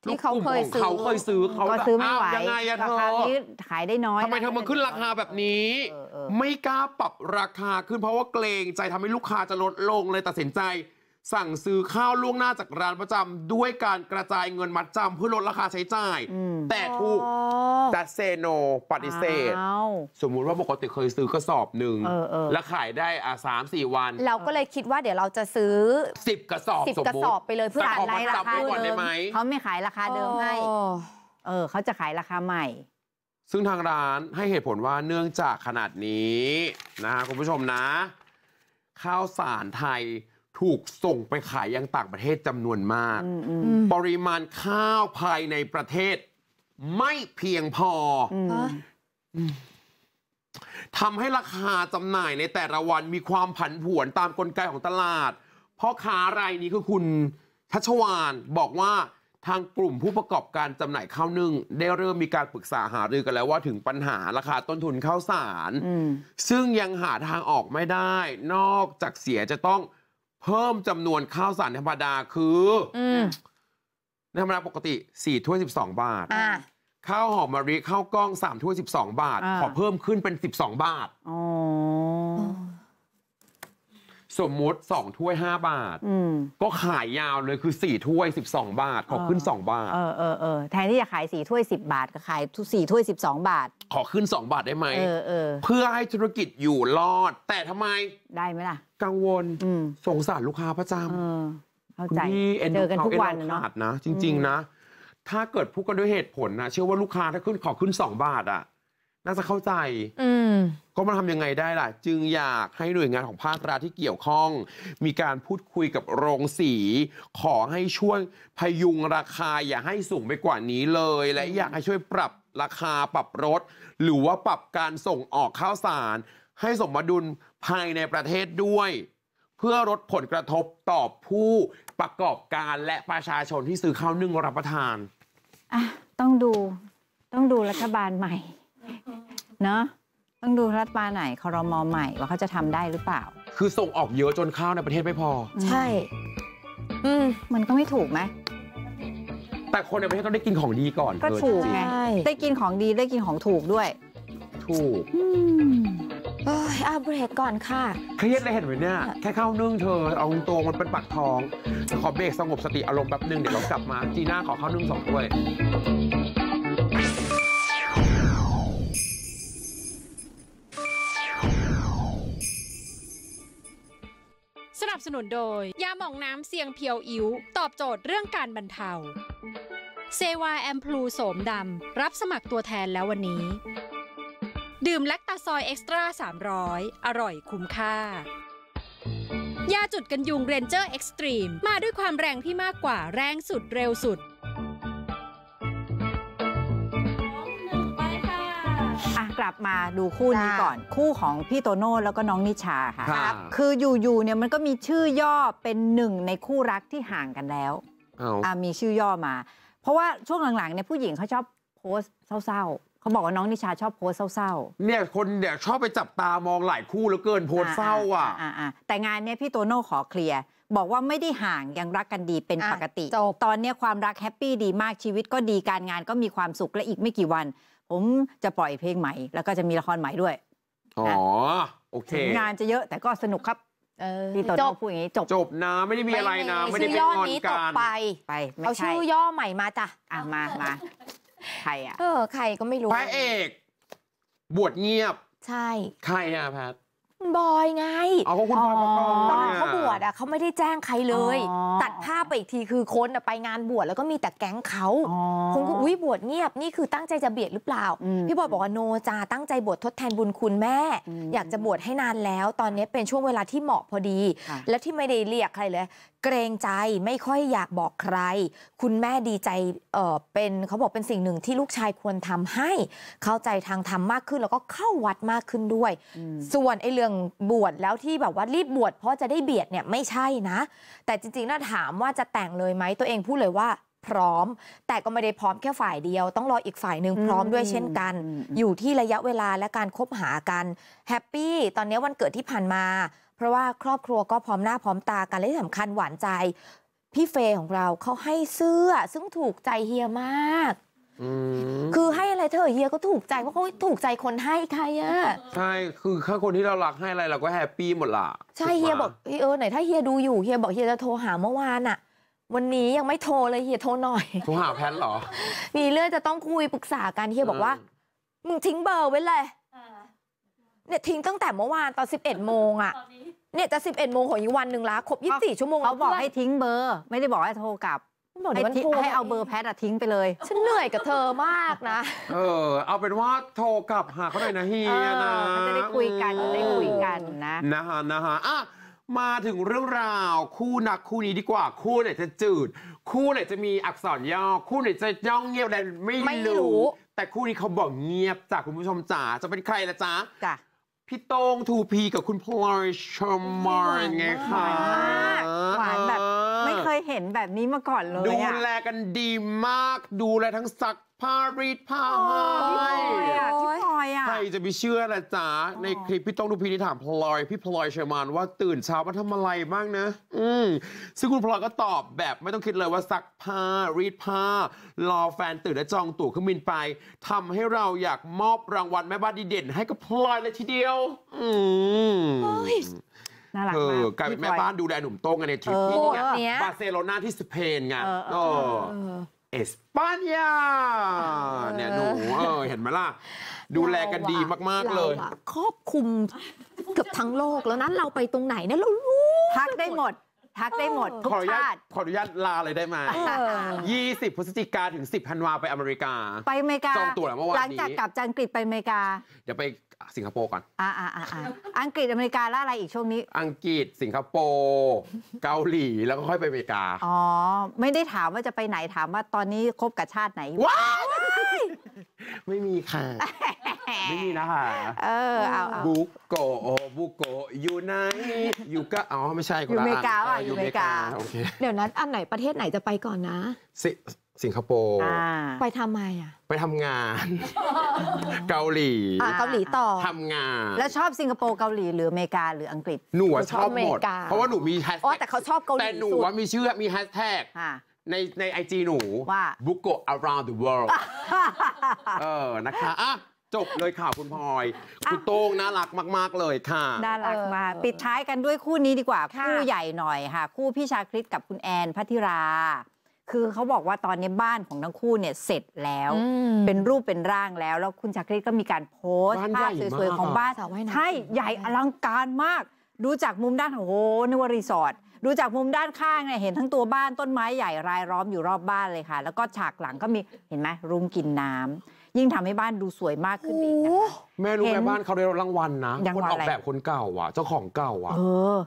ที่เขาเคยซื้อเขาเคยซื้อ เขาซื้อไม่ไหวยังไงอะเธอนี้ขายได้น้อย ทำไมเธอมาขึ้นราคาแบบนี้ ไม่กล้าปรับราคาขึ้นเพราะว่าเกรงใจทำให้ลูกค้าจะลดลงเลยตัดสินใจสั่งซื้อข้าวล่วงหน้าจากร้านประจำด้วยการกระจายเงินมัดจำเพื่อลดราคาใช้จ่าย แต่ถูกดัเซโนปฏิเสธ สมมุติว่าปกติเคยซื้อกระสอบหนึ่งออแล้วขายได้อ่ะสามสี่วัน เราก็เลยคิดว่าเดี๋ยวเราจะซื้อสิบกระสอบสิบกระสอบไปเลยเพื่อขายรมัดาจำคาวก่อนได้เดิมไหม เขาไม่ขายราคาเดิมให้ เออเขาจะขายราคาใหม่ ซึ่งทางร้านให้เหตุผลว่าเนื่องจากขนาดนี้ นะคุณผู้ชมนะ ข้าวสารไทยถูกส่งไปขายยังต่างประเทศจำนวนมากปริมาณข้าวภายในประเทศไม่เพียงพอ ทำให้ราคาจำหน่ายในแต่ละวันมีความผันผวนตามกลไกของตลาดพ่อค้ารายนี้คือคุณทัชวานบอกว่าทางกลุ่มผู้ประกอบการจำหน่ายข้าวนึ่งได้เริ่มมีการปรึกษาหารือกันแล้วว่า ถึงปัญหาราคาต้นทุนข้าวสาร ซึ่งยังหาทางออกไม่ได้ นอกจากเสียจะต้องเพิ่มจำนวนข้าวสารธรรมดาคืออธรรมดาปกติสี่ถ้วยสิบสองบาท ข้าวหอมมะลิข้าวกล้องสามถ้วยสิบาทอบาขอเพิ่มขึ้นเป็นสิบาทอ๋อสมมุติ2ถ้วย5บาทก็ขายยาวเลยคือ4ถ้วย 12 บาท ขอขึ้น2 บาทเออเออเออแทนที่จะขายสี่ถ้วยสิบบาท ก็ขายสี่ถ้วยสิบสองบาท ขอขึ้น 2 บาทได้ไหมเออเออเพื่อให้ธุรกิจอยู่รอด แต่ทำไมได้ไหมล่ะ กังวลสงสารลูกค้าประจำคุณพี่เอ็นจดูอกันเขาทุกเอ็นวันราขาดนะ จริง ๆ นะ ถ้าเกิดพูดกันด้วยเหตุผลนะเชื่อว่าลูกค้าถ้าขึ้นขอขึ้นสองบาทอ่ะน่าจะเข้าใจอื็มาทำยังไงได้ล่ะจึงอยากให้หน่วยงานของภาครัฐที่เกี่ยวข้อง มีการพูดคุยกับโรงสี ขอให้ช่วยพยุงราคาอย่าให้สูงไปกว่านี้เลยและอยากให้ช่วยปรับราคาปรับรถ หรือว่าปรับการส่งออกข้าวสาร ให้สมดุลภายในประเทศด้วย เพื่อลดผลกระทบต่อผู้ประกอบการและประชาชนที่ซื้อข้าวนึ่งรับประทานอ่ะต้องดูต้องดูรัฐบาลใหม่เนาะต้องดูรัฐบาลไหนคอรมอใหม่ว่าเขาจะทำได้หรือเปล่า คือส่งออกเยอะจนข้าวในประเทศ ไม่พอ ใช่ อืมมันก็ไม่ถูกไหม แต่คนในประเทศต้องได้กินของดีก่อนก็เถูกไงใช่ได้กินของดีได้กินของถูกด้วย ถูกเอ้ยอาเบรกก่อนค่ะ เครียดเลยเห็นไหมเนี่ย แค่ข้าวนึ่งเธอเอาตรงมันเป็นปักท้อง ขอเบรกสงบสติอารมณ์แป๊บนึงเดี๋ยวเรากลับมาจีน่าขอข้าวนึ่งสองถ้วยนุนโดยยาหม่องน้ำเสียงเพียวอิ๋วตอบโจทย์เรื่องการบรรเทาเซวาแอมพลูโสมดำรับสมัครตัวแทนแล้ววันนี้ ดื่มแลคตาซอยเอ็กซ์ตร้า300 อร่อยคุ้มค่ายาจุดกันยุงเรนเจอร์เอ็กซ์ตรีม มาด้วยความแรงที่มากกว่าแรงสุดเร็วสุดกลับมาดูคู่นี้ก่อน คู่ของพี่โตโน่แล้วก็น้องนิชาค่ะครับคืออยู่ๆเนี่ยมันก็มีชื่อย่อเป็นหนึ่งในคู่รักที่ห่างกันแล้วอ่ามีชื่อย่อมา เพราะว่าช่วงหลังๆเนี่ยผู้หญิงเขาชอบโพสต์เศร้าๆเขาบอกว่าน้องนิชาชอบโพสเศร้าๆเนี่ยคนเนี่ยชอบไปจับตามองหลายคู่แล้วเกินโพสเศร้าอ่ะแต่งานเนี้ยพี่โตโน่ขอเคลียร์บอกว่าไม่ได้ห่างยังรักกันดีเป็นปกติตอนนี้ความรักแฮปปี้ดีมากชีวิตก็ดีการงานก็มีความสุขและอีกไม่กี่วันผมจะปล่อยเพลงใหม่ แล้วก็จะมีละครใหม่ด้วย อ๋อ โอเค งานจะเยอะแต่ก็สนุกครับออ จบพูดอย่างนี้จบ จบนะไม่ได้มีอะไรนะ ไม่ได้เป็นงอนกันไปไปเอาชื่อย่อใหม่มาจ้ะ อ่ะ มามาใครอ่ะ เออใครก็ไม่รู้ พระเอก บวชเงียบ ใช่ ใครอ่ะแพทคุณบอยไงตอนนั้นเขาบวชอะเขาไม่ได้แจ้งใครเลย ตัดภาพไปอีกทีคือคนไปงานบวชแล้วก็มีแต่แก๊งเขาคงก็อุ้ยบวชเงียบนี่คือตั้งใจจะเบียดหรือเปล่า พี่บอยบอกว่าโนจาตั้งใจบวชทดแทนบุญคุณแม่ อยากจะบวชให้นานแล้ว ตอนนี้เป็นช่วงเวลาที่เหมาะพอดี และที่ไม่ได้เรียกใครเลยเกรงใจไม่ค่อยอยากบอกใคร คุณแม่ดีใจเออเป็นเขาบอกเป็นสิ่งหนึ่งที่ลูกชายควรทำให้ เข้าใจทางธรรมมากขึ้น แล้วก็เข้าวัดมากขึ้นด้วย ส่วนไอ้เรื่องบวชแล้วที่แบบว่ารีบบวชเพราะจะได้เบียดเนี่ยไม่ใช่นะ แต่จริงๆ น่าถามว่าจะแต่งเลยไหมตัวเองพูดเลยว่าพร้อม แต่ก็ไม่ได้พร้อมแค่ฝ่ายเดียว ต้องรออีกฝ่ายหนึ่งพร้อมด้วยเช่นกัน อยู่ที่ระยะเวลาและการคบหากันแฮปปี้ตอนนี้วันเกิดที่ผ่านมาเพราะว่าครอบครัวก็พร้อมหน้าพร้อมตากันและที่สำคัญหวานใจ พี่เฟยของเราเขาให้เสื้อซึ่งถูกใจเฮียมาก คือให้อะไรเธอเฮียก็ถูกใจเพราะเขาถูกใจคนให้ใครอะใช่ คือถ้าคนที่เรารักให้อะไรเราก็แฮปปี้หมดละใช่เฮียบอกเออไหนถ้าเฮียดูอยู่เฮียบอกเฮียจะโทรหาเมื่อวานอะวันนี้ยังไม่โทรเลยเฮียโทรหน่อยโทรหาแพทหรอมีเรื่องจะต้องคุยปรึกษากันเฮียบอกว่า มึงทิ้งเบอร์ไว้เลยเนี่ยทิ้งตั้งแต่เมื่อวานตอน 11โมงอะเนี่ยจะ11โมงของอีกวันหนึ่งละครบ24ชั่วโมงเขาบอกให้ทิ้งเบอร์ไม่ได้บอกให้โทรกลับให้ให้เอาเบอร์แพทอะทิ้งไปเลยฉันเหนื่อยกับเธอมากนะเออเอาเป็นว่าโทรกลับหาเขาได้ยนะเฮียนะมันจะได้คุยกันได้คุยกันนะนะฮะนะฮะอ่ะมาถึงเรื่องราวคู่นักคู่นี้ดีกว่า คู่ไหนจะจืด คู่ไหนจะมีอักษรย่อคู่ไหนจะย่องเงียบแต่ไม่รู้แต่คู่นี้เขาบอกเงียบจ้ะคุณผู้ชมจ๋าจะเป็นใครละจ๊ะพี่โต้งทูพีกับคุณพลอยชมมอ์ไงคะหวานแบบ ไม่เคยเห็นแบบนี้มาก่อนเลยดูแลกันดีมากดูแลทั้งซักพาริดพาไฮพี่พลอยอ่ะ ใครจะไปเชื่อละจ๊ะ ในคลิปพี่ต้องดูพี่นี่ถามพลอยพี่พลอยเชอร์มานว่าตื่นเช้ามาทำอะไรบ้างนะ อืมซึ่งคุณพลอยก็ตอบแบบ ไม่ต้องคิดเลยว่าซักผ้ารีดผ้ารอแฟนตื่นและจองตั๋วเครื่องบินไป ทำให้เราอยากมอบรางวัลแม่บ้านดีเด่น ให้กับพลอยเลยทีเดียว อืม น่ารักมากกลายเป็นแม่บ้านดูแลหนุ่มโต้งกันในทริปนี้บาร์เซโลนาที่สเปนไงเออเอสปานยาเนี่ย หนูเออเห็นไหมล่ะ ดูแลกันดีมากๆเลยครอบคลุมเกือบทั้งโลกแล้วนั้นเราไปตรงไหนเนี่ยเรารู้ทักได้หมดทักได้หมดขออนุญาตขออนุญาตลาเลยได้ไหม20พฤศจิกาถึง 10ธันวาไปอเมริกา ไปอเมริกา จองตั๋วแล้วเมื่อวานนี้หลังจากกลับจากอังกฤษไปอเมริกาเดี๋ยวไปสิงคโปร์ก่อนอ่าอ่าอ่าอังกฤษอเมริกาแล้วอะไรอีกช่วงนี้ อังกฤษสิงคโปร์ เกาหลี แล้วก็ค่อยไปอเมริกา อ๋อ ไม่ได้ถามว่าจะไปไหนถามว่าตอนนี้คบกับชาติไหน ว้าวไม่มีค่ะไม่มีนะคะเออ เอาบุกโกบุกโกอยู่ไหนอยู่ก็อ๋อไม่ใช่อยู่อเมริกาอ่ะอยู่อเมริกาโอเคเดี๋ยวนั้นอันไหนประเทศไหนจะไปก่อนนะสิงคโปร์ไปทำไมอ่ะไปทำงานเกาหลีเกาหลีต่อทำงาน แล้วชอบสิงคโปร์เกาหลี หรืออเมริกา หรืออังกฤษ หนูชอบหมดเพราะว่าหนูมีแฮชแท็กแต่เขาชอบเกาหลีแต่หนูว่ามีชื่อมีแฮชแท็กในในไอจีหนูว่าบุกโก around the world เออนะคะอ่ะจบเลยค่ะคุณพลอย คุณโต้งน่ารักมาก ๆ เลยค่ะ น่ารักมาก ปิดท้ายกันด้วยคู่นี้ดีกว่าคู่ใหญ่หน่อยค่ะ คู่พี่ชาคริตกับคุณแอนพัทิรา คือเขาบอกว่าตอนนี้บ้านของทั้งคู่เนี่ย เสร็จแล้วเป็นรูปเป็นร่างแล้ว แล้วคุณชาคริตก็มีการโพสต์ภาพสวยๆของบ้านใช่ใหญ่อลังการมากดูจากมุมด้านโอ้โหนว่ารีสอร์ทดูจากมุมด้านข้างเนี่ยเห็นทั้งตัวบ้านต้นไม้ใหญ่รายล้อมอยู่รอบบ้านเลยค่ะ แล้วก็ฉากหลังก็มีเห็นไหมรุมกินน้ำยิ่งทำให้บ้านดูสวยมากขึ้นอีกนะคะแม่รู้แม่บ้านเขาได้รับรางวัลนะคนออกแบบคนเก่าอ่ะ เจ้าของเก่าอ่ะ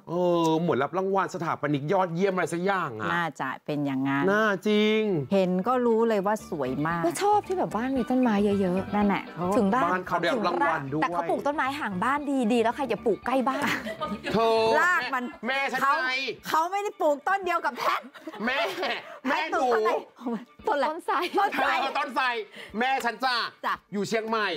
เออเหมือนรับรางวัลสถาปนิกยอดเยี่ยมอะไรสักอย่างอ่ะน่าจะเป็นอย่างนั้นน่าจริง เห็นก็รู้เลยว่าสวยมากชอบที่แบบบ้านมีต้นไม้เยอะๆนั่นแหละถึงบ้านเขาได้รับรางวัลด้วยแต่เขาปลูกต้นไม้ห่างบ้านดีๆแล้วใครจะปลูกใกล้บ้านเธอลากมันแม่เขาเขาไม่ได้ปลูกต้นเดียวกับแพทแม่แม่หนูต้นไรต้นไทรต้นไทรต้นไทรแม่ฉันจ้าอยู่เชียงใหม่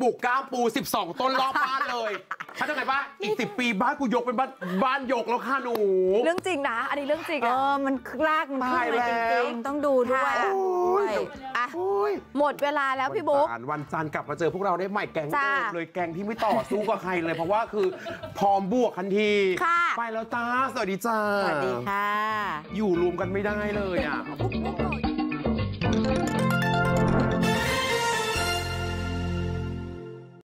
ปลูกก้ามปู12 ต้นรอบบ้านเลยถ้าจะไงบ้าอีกสิปีบ้าน กูยกเป็นบ้านบ้านยกแล้วค่ะหนู เรื่องจริงนะ อันนี้เรื่องจริงเออะมันลากมันขึ้นมจริงๆต้องดูด้วยอ่ะหมดเวลาแล้วพี่บุ๊กวันจันทร์กลับมาเจอพวกเราได้ใหม่แกงเมเลยแกงที่ไม่ต่อสู้กับใครเลยเพราะว่าคือพร้อมบวกทันที ไปแล้วจ้า สวัสดีจ้าสวัสดีค่ะอยู่รวมกันไม่ได้เลยอ่ะ